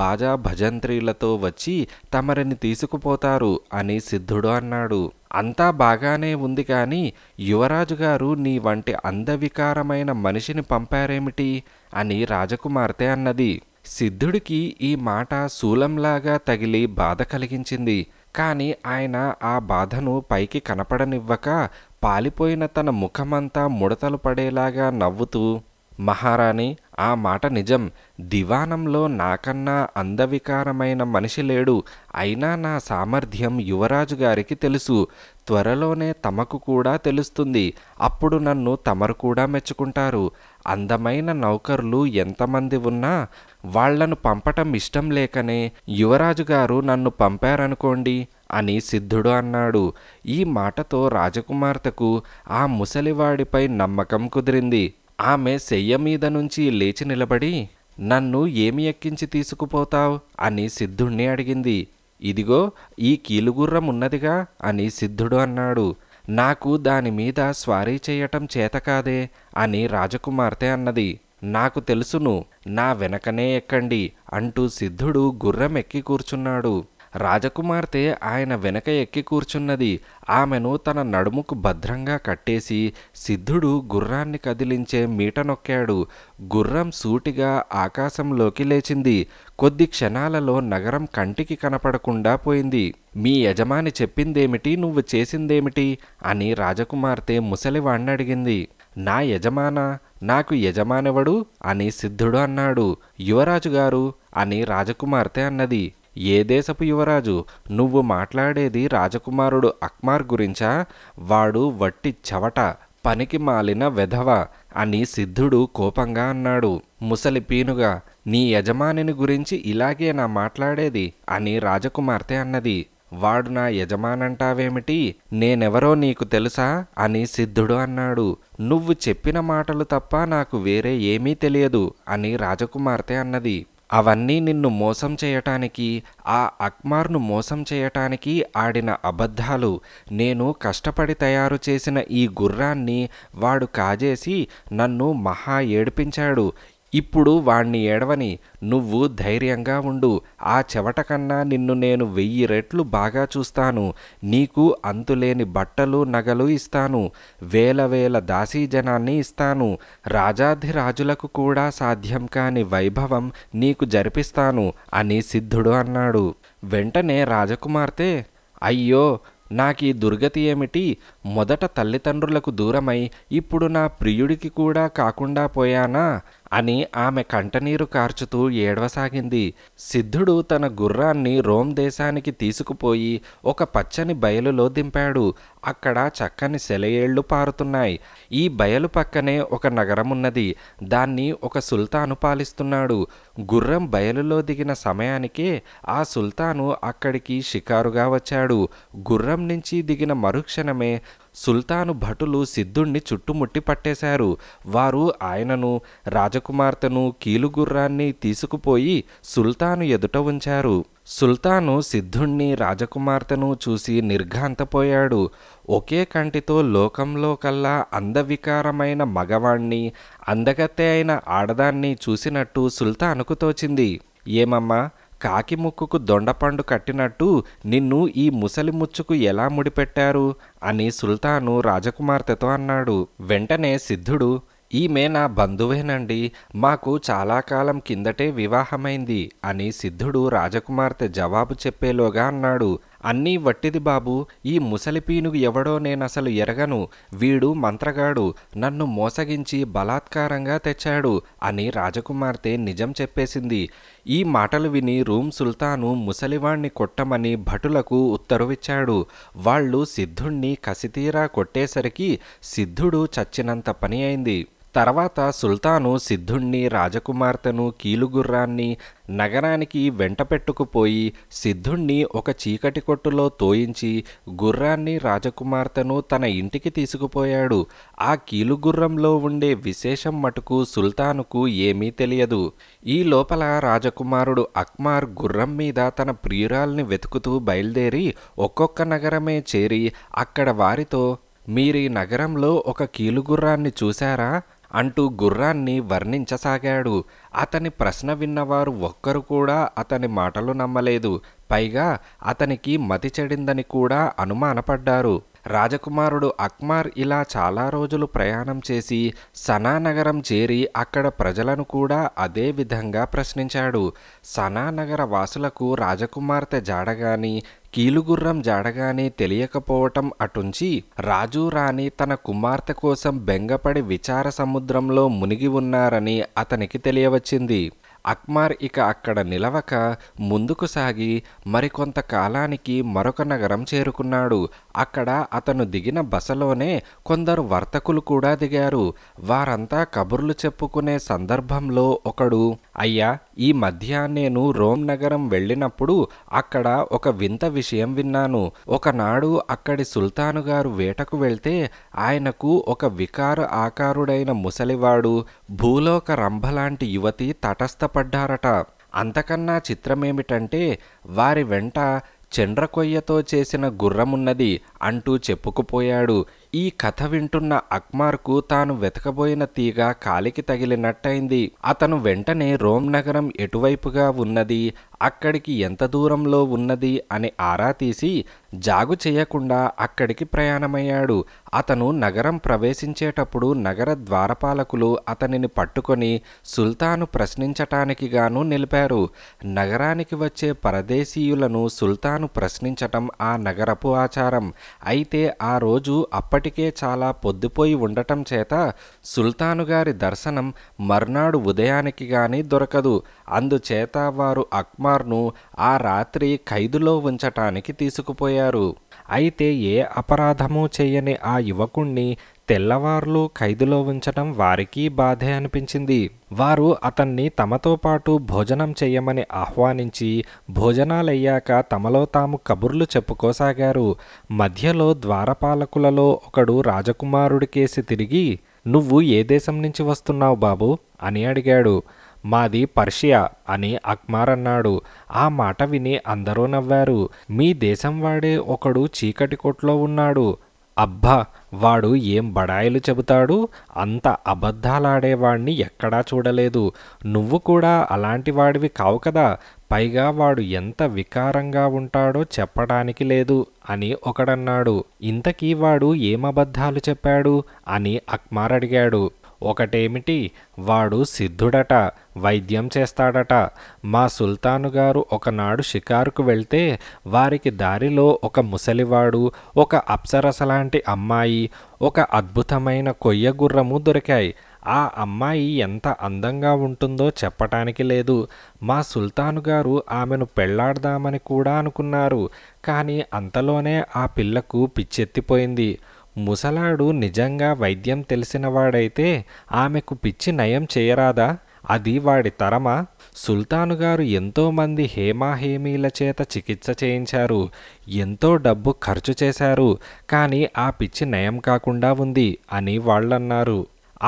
బాజా భజంత్రీలతో వచ్చి తమరిని తీసుకుపోతారు అని సిద్ధుడు అన్నాడు అంతా బాగానే ఉంది కానీ యువరాజు గారు నీ వంటి అందవికారమైన మనిషిని పంపారేమిటి అని రాజకుమార్తె అన్నది సిద్ధుడికి ఈ మాట శూలంలాగా తగిలి బాధ కలిగించింది కానీ ఆయన ఆ బాధను పైకి కనపడనివ్వక పాలిపోయిన తన ముఖమంతా ముడతలు పడేలాగా నవ్వుతూ మహారాణి ఆ మాట నిజం దివానంలో నాకన్నా అందవికారమైన మనిషి లేడు అయినా నా సామర్థ్యం యువరాజు గారికి తెలుసు త్వరలోనే తమకు కూడా తెలుస్తుంది అప్పుడు నన్ను తమరు కూడా మెచ్చుకుంటారు అందమైన నౌకర్లు ఎంతమంది ఉన్నా వాళ్లను పంపటం ఇష్టం లేకనే యువరాజు గారు నన్ను పంపారనుకోండి అని సిద్ధుడు అన్నాడు ఈ మాటతో రాజకుమార్తెకు ఆ ముసలివాడిపై నమ్మకం కుదిరింది ఆమె శయ్య మీద నుంచి లేచి నిలబడి నన్ను ఏమి ఎక్కించి తీసుకుపోతావు అని సిద్ధుణ్ణి అడిగింది ఇదిగో ఈ కీలుగుర్రం ఉన్నదిగా అని సిద్ధుడు అన్నాడు నాకు దానిమీద స్వారీ చేయటం చేతకాదే అని రాజకుమార్తె అన్నది నాకు తెలుసును నా వెనకనే ఎక్కండి అంటూ సిద్ధుడు గుర్రం ఎక్కి కూర్చున్నాడు రాజకుమార్తె ఆయన వెనక ఎక్కి కూర్చున్నది ఆమెను తన నడుముకు భద్రంగా కట్టేసి సిద్ధుడు గుర్రాన్ని కదిలించే మీట నొక్కాడు గుర్రం సూటిగా ఆకాశంలోకి లేచింది కొద్ది క్షణాలలో నగరం కంటికి కనపడకుండా పోయింది మీ యజమాని చెప్పిందేమిటి నువ్వు చేసిందేమిటి అని రాజకుమార్తె ముసలివాణ్ణి అడిగింది నా యజమాన నాకు యజమానివడు అని సిద్ధుడు అన్నాడు యువరాజు గారు అని రాజకుమార్తె అన్నది ఏ దేశపు యువరాజు నువ్వు మాట్లాడేది రాజకుమారుడు అక్మార్ గురించా వాడు వట్టి చవట పనికి మాలిన వెధవ అని సిద్ధుడు కోపంగా అన్నాడు ముసలి పీనుగా నీ యజమానిని గురించి ఇలాగే నా మాట్లాడేది అని రాజకుమార్తె అన్నది వాడు నా యజమానంటావేమిటి నేనెవరో నీకు తెలుసా అని సిద్ధుడు అన్నాడు నువ్వు చెప్పిన మాటలు తప్ప నాకు వేరే ఏమీ తెలియదు అని రాజకుమార్తె అన్నది అవన్నీ నిన్ను మోసం చేయటానికి ఆ అక్మార్ను మోసం చేయటానికి ఆడిన అబద్ధాలు నేను కష్టపడి తయారు చేసిన ఈ గుర్రాన్ని వాడు కాజేసి నన్ను మహా ఏడిపించాడు ఇప్పుడు వాణ్ణి ఏడవని నువ్వు ధైర్యంగా ఉండు ఆ చెవట కన్నా నిన్ను నేను వెయ్యి రెట్లు బాగా చూస్తాను నీకు అంతులేని బట్టలు నగలు ఇస్తాను వేల వేల దాసీ జనాన్ని ఇస్తాను రాజాధిరాజులకు కూడా సాధ్యం కాని వైభవం నీకు జరిపిస్తాను అని సిద్ధుడు అన్నాడు వెంటనే రాజకుమార్తె అయ్యో నాకీ దుర్గతి ఏమిటి మొదట తల్లిదండ్రులకు దూరమై ఇప్పుడు నా ప్రియుడికి కూడా కాకుండా పోయానా అని ఆమె కంటనీరు కార్చుతూ ఏడవసాగింది సిద్ధుడు తన గుర్రాన్ని రోమ్ దేశానికి తీసుకుపోయి ఒక పచ్చని బయలులో దింపాడు అక్కడ చక్కని సెలయేళ్లు పారుతున్నాయి ఈ బయలు పక్కనే ఒక నగరమున్నది దాన్ని ఒక సుల్తాను పాలిస్తున్నాడు గుర్రం బయలులో దిగిన సమయానికే ఆ సుల్తాను అక్కడికి షికారుగా వచ్చాడు గుర్రం నుంచి దిగిన మరుక్షణమే సుల్తాను భటులు సిద్ధుణ్ణి చుట్టుముట్టి పట్టేశారు వారు ఆయనను రాజకుమార్తెను కీలుగుర్రాన్ని తీసుకుపోయి సుల్తాను ఎదుట ఉంచారు సుల్తాను సిద్ధుణ్ణి రాజకుమార్తెను చూసి నిర్ఘాంతపోయాడు ఒకే కంటితో లోకంలో కల్లా అందవికారమైన మగవాణ్ణి అందగత్తె అయిన ఆడదాన్ని చూసినట్టు సుల్తానుకు తోచింది ఏమమ్మా కాకి ముక్కుకు దొండపండు కట్టినట్టు నిన్ను ఈ ముసలి ముచ్చుకు ఎలా ముడిపెట్టారు అని సుల్తాను రాజకుమార్తెతో అన్నాడు వెంటనే సిద్ధుడు ఈమె నా బంధువేనండి మాకు చాలా కాలం కిందటే వివాహమైంది అని సిద్ధుడు రాజకుమార్తె జవాబు చెప్పేలోగా అన్నాడు అన్నీ వట్టిది బాబు ఈ ముసలిపీనుగు ఎవడో నేనసలు ఎరగను వీడు మంత్రగాడు నన్ను మోసగించి బలాత్కారంగా తెచ్చాడు అని రాజకుమార్తె నిజం చెప్పేసింది ఈ మాటలు విని రూమ్ సుల్తాను ముసలివాణ్ణి కొట్టమని భటులకు ఉత్తరువిచ్చాడు వాళ్ళు సిద్ధుణ్ణి కసితీరా కొట్టేసరికి సిద్ధుడు చచ్చినంత పని అయింది తర్వాత సుల్తాను సిద్ధుణ్ణి రాజకుమార్తెను కీలుగుర్రాన్ని నగరానికి వెంటపెట్టుకుపోయి సిద్ధుణ్ణి ఒక చీకటి కొట్టులో తోయించి గుర్రాన్ని రాజకుమార్తెను తన ఇంటికి తీసుకుపోయాడు ఆ కీలుగుర్రంలో ఉండే విశేషం మటుకు సుల్తానుకు ఏమీ తెలియదు ఈ లోపల రాజకుమారుడు అక్మార్ గుర్రం మీద తన ప్రియురాల్ని వెతుకుతూ బయలుదేరి ఒక్కొక్క నగరమే చేరి అక్కడ వారితో మీరీ నగరంలో ఒక కీలుగుర్రాన్ని చూశారా అంటూ గుర్రాన్ని వర్ణించసాగాడు అతని ప్రశ్న విన్నవారు ఒక్కరు కూడా అతని మాటలు నమ్మలేదు పైగా అతనికి మతి చెడిందని కూడా అనుమానపడ్డారు రాజకుమారుడు అక్మార్ ఇలా చాలా రోజులు ప్రయాణం చేసి సనా నగరం చేరి అక్కడ ప్రజలను కూడా అదే విధంగా ప్రశ్నించాడు సనా నగర వాసులకు రాజకుమార్తె జాడగాని కీలుగుర్రం జాడగాని తెలియకపోవటం అటుంచి రాజు రాణి తన కుమార్తె కోసం బెంగపడి విచార సముద్రంలో మునిగి ఉన్నారని అతనికి తెలియవచ్చింది అక్మార్ ఇక అక్కడ నిలవక ముందుకు సాగి మరికొంత కాలానికి మరొక నగరం చేరుకున్నాడు అక్కడ అతను దిగిన బసలోనే కొందరు వర్తకులు కూడా దిగారు వారంతా కబుర్లు చెప్పుకునే సందర్భంలో ఒకడు అయ్యా ఈ మధ్య నేను రోమ్ నగరం వెళ్ళినప్పుడు అక్కడ ఒక వింత విషయం విన్నాను ఒకనాడు అక్కడి సుల్తాను గారు వేటకు వెళ్తే ఆయనకు ఒక వికార ఆకారుడైన ముసలివాడు భూలోక రంభలాంటి యువతి తటస్థ పడ్డారట అంతకన్నా చిత్రమేమిటంటే వారి వెంట చండ్రకొయ్యతో చేసిన గుర్రమున్నది అంటూ చెప్పుకుపోయాడు ఈ కథ వింటున్న అక్మార్కు తాను వెతకబోయిన తీగ కాలికి తగిలినట్టయింది అతను వెంటనే రోమ్ నగరం ఎటువైపుగా ఉన్నది అక్కడికి ఎంత దూరంలో ఉన్నది అని ఆరా తీసి జాగు చేయకుండా అక్కడికి ప్రయాణమయ్యాడు అతను నగరం ప్రవేశించేటప్పుడు నగర ద్వారపాలకులు అతనిని పట్టుకొని సుల్తాను ప్రశ్నించటానికి గాను నిలిపారు నగరానికి వచ్చే పరదేశీయులను సుల్తాను ప్రశ్నించటం ఆ నగరపు ఆచారం అయితే ఆ రోజు అప్పటికే చాలా పొద్దుపోయి ఉండటం చేత సుల్తానుగారి దర్శనం మర్నాడు ఉదయానికి గాని దొరకదు అందుచేత వారు అక్మార్ను ఆ రాత్రి ఖైదులో ఉంచటానికి తీసుకుపోయారు అయితే ఏ అపరాధమూ చేయని ఆ యువకుణ్ణి తెల్లవార్లు ఖైదులో ఉంచటం వారికి బాధే అనిపించింది వారు అతన్ని తమతో పాటు భోజనం చేయమని ఆహ్వానించి భోజనాలయ్యాక తమలో తాము కబుర్లు చెప్పుకోసాగారు మధ్యలో ద్వారపాలకులలో ఒకడు రాజకుమారుడికేసి తిరిగి నువ్వు ఏ దేశం నుంచి వస్తున్నావు బాబు అని అడిగాడు మాది పర్షియా అని అక్మార్ అన్నాడు ఆ మాట విని అందరూ నవ్వారు మీ దేశం వాడే ఒకడు చీకటి కొట్లో ఉన్నాడు అబ్బా వాడు ఏం బడాయిలు చెబుతాడు అంత అబద్ధాలాడేవాణ్ణి ఎక్కడా చూడలేదు నువ్వు కూడా అలాంటి వాడివి కావు కదా పైగా వాడు ఎంత వికారంగా ఉంటాడో చెప్పడానికి లేదు అని ఒకడన్నాడు ఇంతకీ వాడు ఏమబద్ధాలు చెప్పాడు అని అక్మార్ అడిగాడు ఒకటేమిటి వాడు సిద్ధుడట వైద్యం చేస్తాడట మా సుల్తాను గారు ఒకనాడు షికారుకు వెళ్తే వారికి దారిలో ఒక ముసలివాడు ఒక అప్సరస లాంటి అమ్మాయి ఒక అద్భుతమైన కొయ్య గుర్రము దొరికాయి ఆ అమ్మాయి ఎంత అందంగా ఉంటుందో చెప్పటానికి లేదు మా సుల్తాను గారు ఆమెను పెళ్లాడదామని కూడా అనుకున్నారు కానీ అంతలోనే ఆ పిల్లకు పిచ్చెత్తిపోయింది ముసలాడు నిజంగా వైద్యం తెలిసినవాడైతే ఆమెకు పిచ్చి నయం చేయరాదా అది వాడి తరమా సుల్తాను గారు ఎంతోమంది హేమాహేమీల చేత చికిత్స చేయించారు ఎంతో డబ్బు ఖర్చు చేశారు కానీ ఆ పిచ్చి నయం కాకుండా ఉంది అని వాళ్ళన్నారు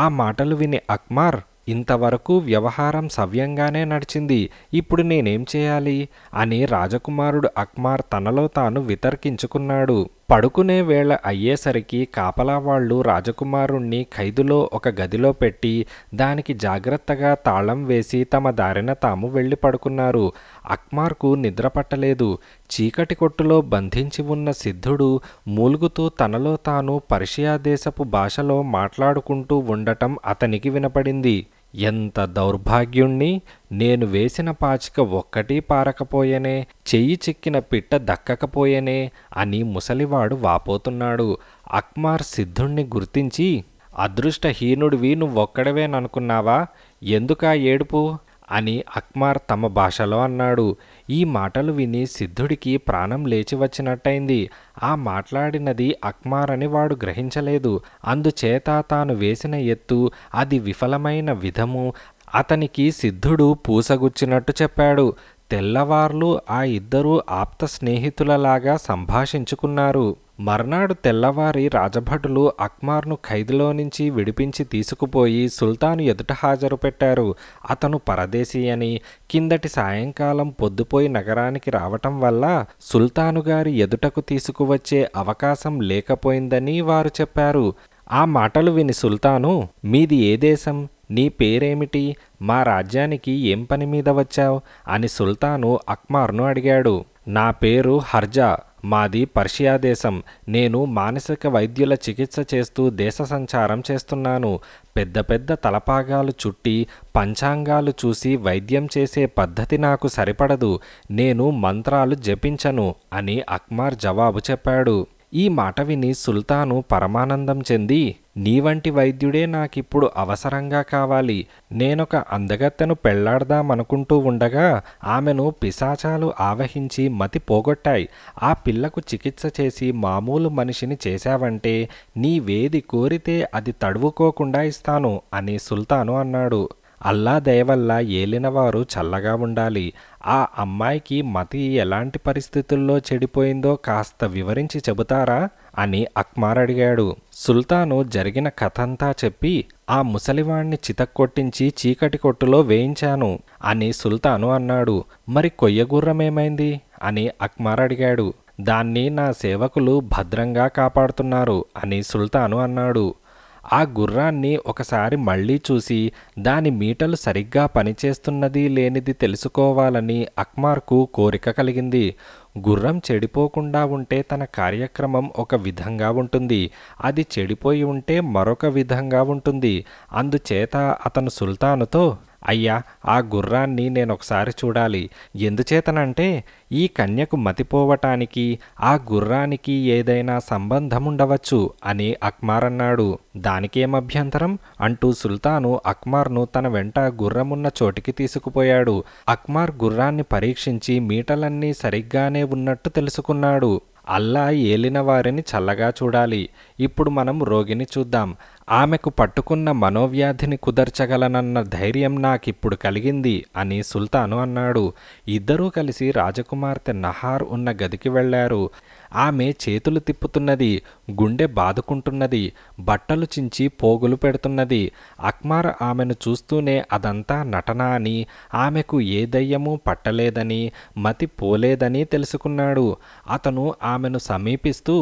ఆ మాటలు విని అక్మార్ ఇంతవరకు వ్యవహారం సవ్యంగానే నడిచింది ఇప్పుడు నేనేం చేయాలి అని రాజకుమారుడు అక్మార్ తనలో తాను వితర్కించుకున్నాడు పడుకునే వేళ అయ్యేసరికి కాపలా వాళ్ళు రాజకుమారుణ్ణి ఖైదులో ఒక గదిలో పెట్టి దానికి జాగ్రత్తగా తాళం వేసి తమ దారిన తాము వెళ్ళి పడుకున్నారు అక్మార్కు నిద్ర పట్టలేదు చీకటి కొట్టులో బంధించి ఉన్న సిద్ధుడు మూలుగుతూ తనలో తాను పర్షియా దేశపు భాషలో మాట్లాడుకుంటూ ఉండటం అతనికి వినపడింది ఎంత దౌర్భాగ్యుణ్ణి నేను వేసిన పాచిక ఒక్కటి పారకపోయేనే చెయ్యి చెక్కిన పిట్ట దక్కకపోయేనే అని ముసలివాడు వాపోతున్నాడు అక్మార్ సిద్ధుణ్ణి గుర్తించి అదృష్టహీనుడివి నువ్వొక్కడవేననుకున్నావా ఎందుకా ఏడుపు అని అక్మార్ తమ భాషలో అన్నాడు ఈ మాటలు విని సిద్ధుడికి ప్రాణం లేచి వచ్చినట్టయింది ఆ మాట్లాడినది అక్మార్ అని వాడు గ్రహించలేదు అందుచేత తాను వేసిన ఎత్తు అది విఫలమైన విధము అతనికి సిద్ధుడు పూసగుచ్చినట్టు చెప్పాడు తెల్లవార్లు ఆ ఇద్దరూ ఆప్త స్నేహితులలాగా సంభాషించుకున్నారు మర్నాడు తెల్లవారి రాజభటులు అక్మార్ను ఖైదులో నుంచి విడిపించి తీసుకుపోయి సుల్తాను ఎదుట హాజరు పెట్టారు అతను పరదేశీ అని కిందటి సాయంకాలం పొద్దుపోయి నగరానికి రావటం వల్ల సుల్తాను గారి ఎదుటకు తీసుకువచ్చే అవకాశం లేకపోయిందని వారు చెప్పారు ఆ మాటలు విని సుల్తాను మీది ఏ దేశం నీ పేరేమిటి మా రాజ్యానికి ఏం పని మీద వచ్చావు అని సుల్తాను అక్మార్ను అడిగాడు నా పేరు హర్జా మాది పర్షియా దేశం నేను మానసిక వైద్యుల చికిత్స చేస్తూ దేశ సంచారం చేస్తున్నాను పెద్ద పెద్ద తలపాగాలు చుట్టి పంచాంగాలు చూసి వైద్యం చేసే పద్ధతి నాకు సరిపడదు నేను మంత్రాలు జపించను అని అక్మార్ జవాబు చెప్పాడు ఈ మాట విని సుల్తాను పరమానందం చెంది నీ వంటి వైద్యుడే నాకిప్పుడు అవసరంగా కావాలి నేనొక అందగత్తెను పెళ్లాడదామనుకుంటూ ఉండగా ఆమెను పిశాచాలు ఆవహించి మతి పోగొట్టాయి ఆ పిల్లకు చికిత్స చేసి మామూలు మనిషిని చేశావంటే నీ వేది కోరితే అది తడువుకోకుండా ఇస్తాను అని సుల్తాను అన్నాడు అల్లా దయవల్ల ఏలినవారు చల్లగా ఉండాలి ఆ అమ్మాయికి మతి ఎలాంటి పరిస్థితుల్లో చెడిపోయిందో కాస్త వివరించి చెబుతారా అని అక్మార్ అడిగాడు సుల్తాను జరిగిన కథంతా చెప్పి ఆ ముసలివాణ్ణి చితక్కొట్టించి చీకటి కొట్టులో వేయించాను అని సుల్తాను అన్నాడు మరి కొయ్యగుర్రమేమైంది అని అక్మార్ అడిగాడు దాన్ని నా సేవకులు భద్రంగా కాపాడుతున్నారు అని సుల్తాను అన్నాడు ఆ గుర్రాన్ని ఒకసారి మళ్ళీ చూసి దాని మీటలు సరిగ్గా పనిచేస్తున్నది లేనిది తెలుసుకోవాలని అక్మార్కు కోరిక కలిగింది గుర్రం చెడిపోకుండా ఉంటే తన కార్యక్రమం ఒక విధంగా ఉంటుంది అది చెడిపోయి ఉంటే మరొక విధంగా ఉంటుంది అందుచేత అతను సుల్తానుతో అయ్యా ఆ గుర్రాన్ని నేనొకసారి చూడాలి ఎందుచేతనంటే ఈ కన్యకు మతిపోవటానికి ఆ గుర్రానికి ఏదైనా సంబంధముండవచ్చు అని అక్మార్ అన్నాడు దానికేమభ్యంతరం అంటూ సుల్తాను అక్మార్ను తన వెంట గుర్రమున్న చోటికి తీసుకుపోయాడు అక్మార్ గుర్రాన్ని పరీక్షించి మీటలన్నీ సరిగ్గానే ఉన్నట్టు తెలుసుకున్నాడు అల్లా ఏలిన వారిని చల్లగా చూడాలి ఇప్పుడు మనం రోగిని చూద్దాం ఆమెకు పట్టుకున్న మనోవ్యాధిని కుదర్చగలనన్న ధైర్యం నాకిప్పుడు కలిగింది అని సుల్తాను అన్నాడు ఇద్దరూ కలిసి రాజకుమార్తె నహార్ ఉన్న గదికి వెళ్లారు ఆమె చేతులు తిప్పుతున్నది గుండె బాదుకుంటున్నది బట్టలు చించి పోగులు పెడుతున్నది అక్మార్ ఆమెను చూస్తూనే అదంతా నటన అని ఆమెకు ఏ దయ్యమూ పట్టలేదని మతి పోలేదని తెలుసుకున్నాడు అతను ఆమెను సమీపిస్తూ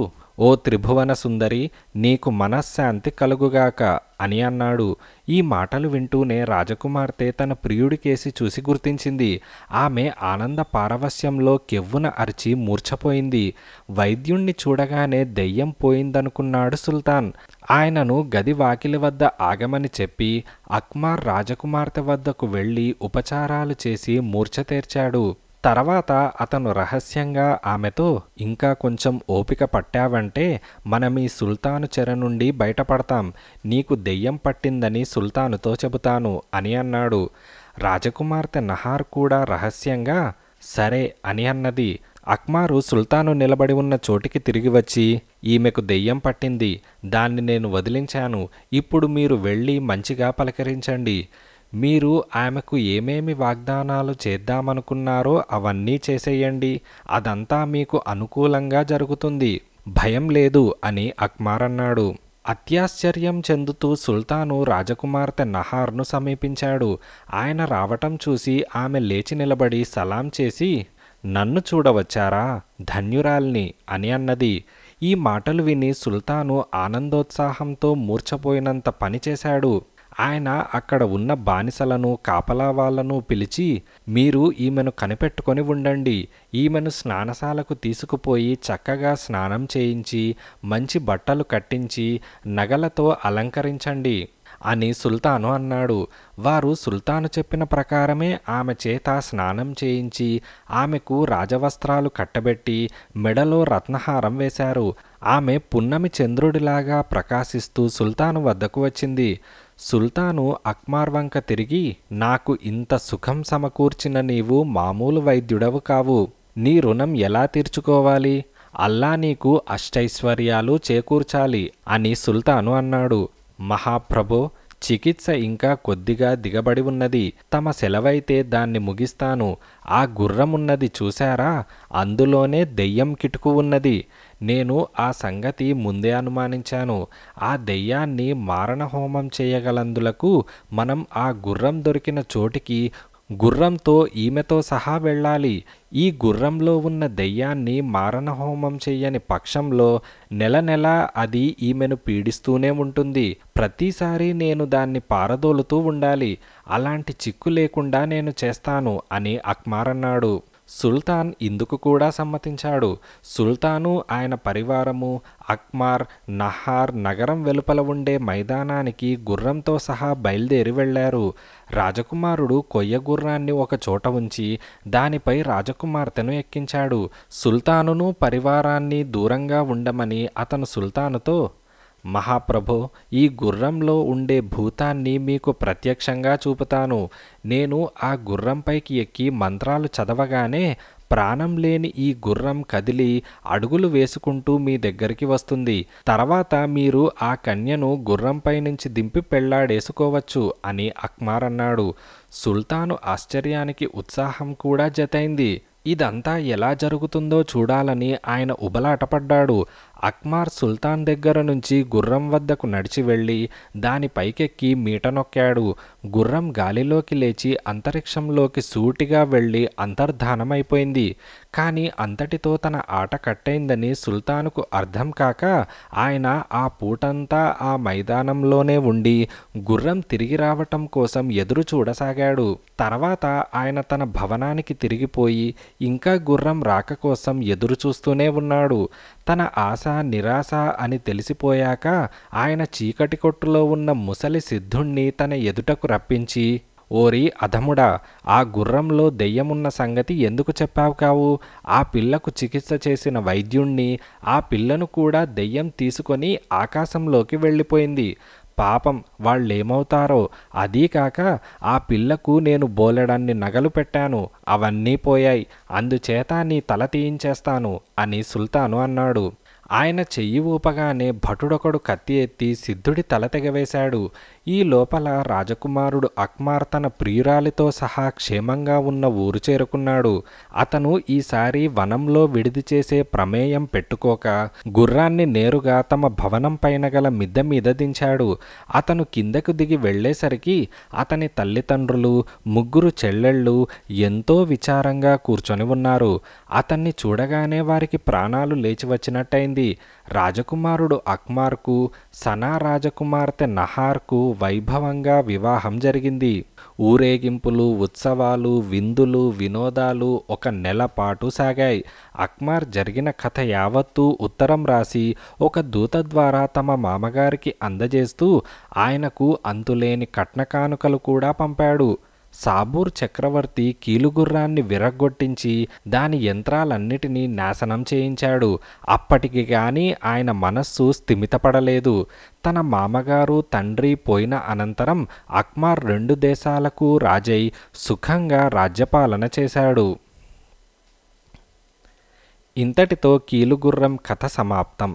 ఓ త్రిభువన సుందరి నీకు మనశ్శాంతి కలుగుగాక అని అన్నాడు ఈ మాటలు వింటూనే రాజకుమార్తె తన ప్రియుడికేసి చూసి గుర్తించింది ఆమె ఆనంద పారవశ్యంలో కెవ్వున అరిచి మూర్ఛపోయింది వైద్యుణ్ణి చూడగానే దెయ్యం పోయిందనుకున్నాడు సుల్తాన్ ఆయనను గది వాకిలి వద్ద ఆగమని చెప్పి అక్మార్ రాజకుమార్తె వద్దకు వెళ్ళి ఉపచారాలు చేసి మూర్ఛ తీర్చాడు తర్వాత అతను రహస్యంగా ఆమెతో ఇంకా కొంచెం ఓపిక పట్టావంటే మనం ఈ సుల్తాను చెర నుండి బయటపడతాం నీకు దెయ్యం పట్టిందని సుల్తానుతో చెబుతాను అని అన్నాడు రాజకుమార్తె నహార్ కూడా రహస్యంగా సరే అని అన్నది అక్మారు సుల్తాను నిలబడి ఉన్న చోటికి తిరిగి వచ్చి ఈమెకు దెయ్యం పట్టింది దాన్ని నేను వదిలించాను ఇప్పుడు మీరు వెళ్ళి మంచిగా పలకరించండి మీరు ఆమెకు ఏమేమి వాగ్దానాలు చేద్దామనుకున్నారో అవన్నీ చేసేయండి అదంతా మీకు అనుకూలంగా జరుగుతుంది భయం లేదు అని అక్మార్ అన్నాడు అత్యాశ్చర్యం చెందుతూ సుల్తాను రాజకుమార్తె నహార్ను సమీపించాడు ఆయన రావటం చూసి ఆమె లేచి నిలబడి సలాం చేసి నన్ను చూడవచ్చారా ధన్యురాల్ని అని అన్నది ఈ మాటలు విని సుల్తాను ఆనందోత్సాహంతో మూర్చపోయినంత పనిచేశాడు ఆయన అక్కడ ఉన్న బానిసలను కాపలా వాళ్ళను పిలిచి మీరు ఈమెను కనిపెట్టుకొని ఉండండి ఈమెను స్నానశాలకు తీసుకుపోయి చక్కగా స్నానం చేయించి మంచి బట్టలు కట్టించి నగలతో అలంకరించండి అని సుల్తాను అన్నాడు వారు సుల్తాను చెప్పిన ప్రకారమే ఆమె చేత స్నానం చేయించి ఆమెకు రాజవస్త్రాలు కట్టబెట్టి మెడలో రత్నహారం వేశారు ఆమె పున్నమి చంద్రుడిలాగా ప్రకాశిస్తూ సుల్తాను వద్దకు వచ్చింది సుల్తాను అక్మార్ వంక తిరిగి నాకు ఇంత సుఖం సమకూర్చిన నీవు మామూలు వైద్యుడవు కావు నీ రుణం ఎలా తీర్చుకోవాలి అల్లా నీకు అష్టైశ్వర్యాలు చేకూర్చాలి అని సుల్తాను అన్నాడు మహాప్రభో చికిత్స ఇంకా కొద్దిగా దిగబడి ఉన్నది తమ సెలవైతే దాన్ని ముగిస్తాను ఆ గుర్రమున్నది చూశారా అందులోనే దెయ్యం కిటుకు ఉన్నది నేను ఆ సంగతి ముందే అనుమానించాను ఆ దెయ్యాన్ని మారణహోమం చేయగలందులకు మనం ఆ గుర్రం దొరికిన చోటికి గుర్రంతో ఈమెతో సహా వెళ్ళాలి ఈ గుర్రంలో ఉన్న దెయ్యాన్ని మారణహోమం చేయని పక్షంలో నెల నెల అది ఈమెను పీడిస్తూనే ఉంటుంది ప్రతిసారి నేను దాన్ని పారదోలుతూ ఉండాలి అలాంటి చిక్కు లేకుండా నేను చేస్తాను అని అక్మారన్నాడు సుల్తాన్ ఇందుకు కూడా సమ్మతించాడు సుల్తాను ఆయన పరివారము అక్మార్ నహార్ నగరం వెలుపల ఉండే మైదానానికి గుర్రంతో సహా బయలుదేరి వెళ్లారు రాజకుమారుడు కొయ్య గుర్రాన్ని ఒక చోట ఉంచి దానిపై రాజకుమార్తెను ఎక్కించాడు సుల్తానును పరివారాన్ని దూరంగా ఉండమని అతను సుల్తానుతో మహాప్రభో ఈ గుర్రంలో ఉండే భూతాన్ని మీకు ప్రత్యక్షంగా చూపుతాను నేను ఆ గుర్రంపైకి ఎక్కి మంత్రాలు చదవగానే ప్రాణం లేని ఈ గుర్రం కదిలి అడుగులు వేసుకుంటూ మీ దగ్గరికి వస్తుంది తర్వాత మీరు ఆ కన్యను గుర్రంపై నుంచి దింపి పెళ్లాడేసుకోవచ్చు అని అక్మార్ అన్నాడు సుల్తాను ఆశ్చర్యానికి ఉత్సాహం కూడా జతైంది ఇదంతా ఎలా జరుగుతుందో చూడాలని ఆయన ఉబలాటపడ్డాడు అక్మార్ సుల్తాన్ దగ్గర నుంచి గుర్రం వద్దకు నడిచి వెళ్ళి దాని పైకెక్కి మీట నొక్కాడు గుర్రం గాలిలోకి లేచి అంతరిక్షంలోకి సూటిగా వెళ్ళి అంతర్ధానమైపోయింది కానీ అంతటితో తన ఆట కట్టయిందని సుల్తానుకు అర్థం కాక ఆయన ఆ పూటంతా ఆ మైదానంలోనే ఉండి గుర్రం తిరిగి రావటం కోసం ఎదురు చూడసాగాడు తర్వాత ఆయన తన భవనానికి తిరిగిపోయి ఇంకా గుర్రం రాక కోసం ఎదురు చూస్తూనే ఉన్నాడు తన ఆశ నిరాశ అని తెలిసిపోయాక ఆయన చీకటి కొట్టులో ఉన్న ముసలి సిద్ధుణ్ణి తన ఎదుటకు రప్పించి ఓరి అధముడా ఆ గుర్రంలో దెయ్యమున్న సంగతి ఎందుకు చెప్పావు కావు ఆ పిల్లకు చికిత్స చేసిన వైద్యుణ్ణి ఆ పిల్లను కూడా దెయ్యం తీసుకొని ఆకాశంలోకి వెళ్ళిపోయింది పాపం వాళ్ళేమవుతారో అదీ కాక ఆ పిల్లకు నేను బోలెడన్ని నగలు పెట్టాను అవన్నీ పోయాయి అందుచేత నీ తల తీయించేస్తాను అని సుల్తాను అన్నాడు ఆయన చెయ్యి ఊపగానే భటుడొకడు కత్తి ఎత్తి సిద్ధుడి తల తెగవేశాడు ఈ లోపల రాజకుమారుడు అక్మార్ తన ప్రియురాలితో సహా క్షేమంగా ఉన్న ఊరు చేరుకున్నాడు అతను ఈసారి వనంలో విడిది చేసే ప్రమేయం పెట్టుకోక గుర్రాన్ని నేరుగా తమ భవనం పైన గల మిద్దె మీద దించాడు అతను కిందకు దిగి వెళ్లేసరికి అతని తల్లిదండ్రులు ముగ్గురు చెల్లెళ్ళు ఎంతో విచారంగా కూర్చొని ఉన్నారు అతన్ని చూడగానే వారికి ప్రాణాలు లేచి వచ్చినట్టయింది రాజకుమారుడు అక్మార్కు సనా రాజకుమార్తె నహార్కు వైభవంగా వివాహం జరిగింది ఊరేగింపులు ఉత్సవాలు విందులు వినోదాలు ఒక నెల పాటు సాగాయి అక్మార్ జరిగిన కథ యావత్తూ ఉత్తరం రాసి ఒక దూత ద్వారా తమ మామగారికి అందజేస్తూ ఆయనకు అంతులేని కట్నకానుకలు కూడా పంపాడు సాబూర్ చక్రవర్తి కీలుగుర్రాన్ని విరగ్గొట్టించి దాని యంత్రాలన్నిటినీ నాశనం చేయించాడు అప్పటికి కానీ ఆయన మనస్సు స్థిమితపడలేదు తన మామగారు తండ్రి పోయిన అనంతరం అక్మార్ రెండు దేశాలకు రాజై సుఖంగా రాజ్యపాలన చేశాడు ఇంతటితో కీలుగుర్రం కథ సమాప్తం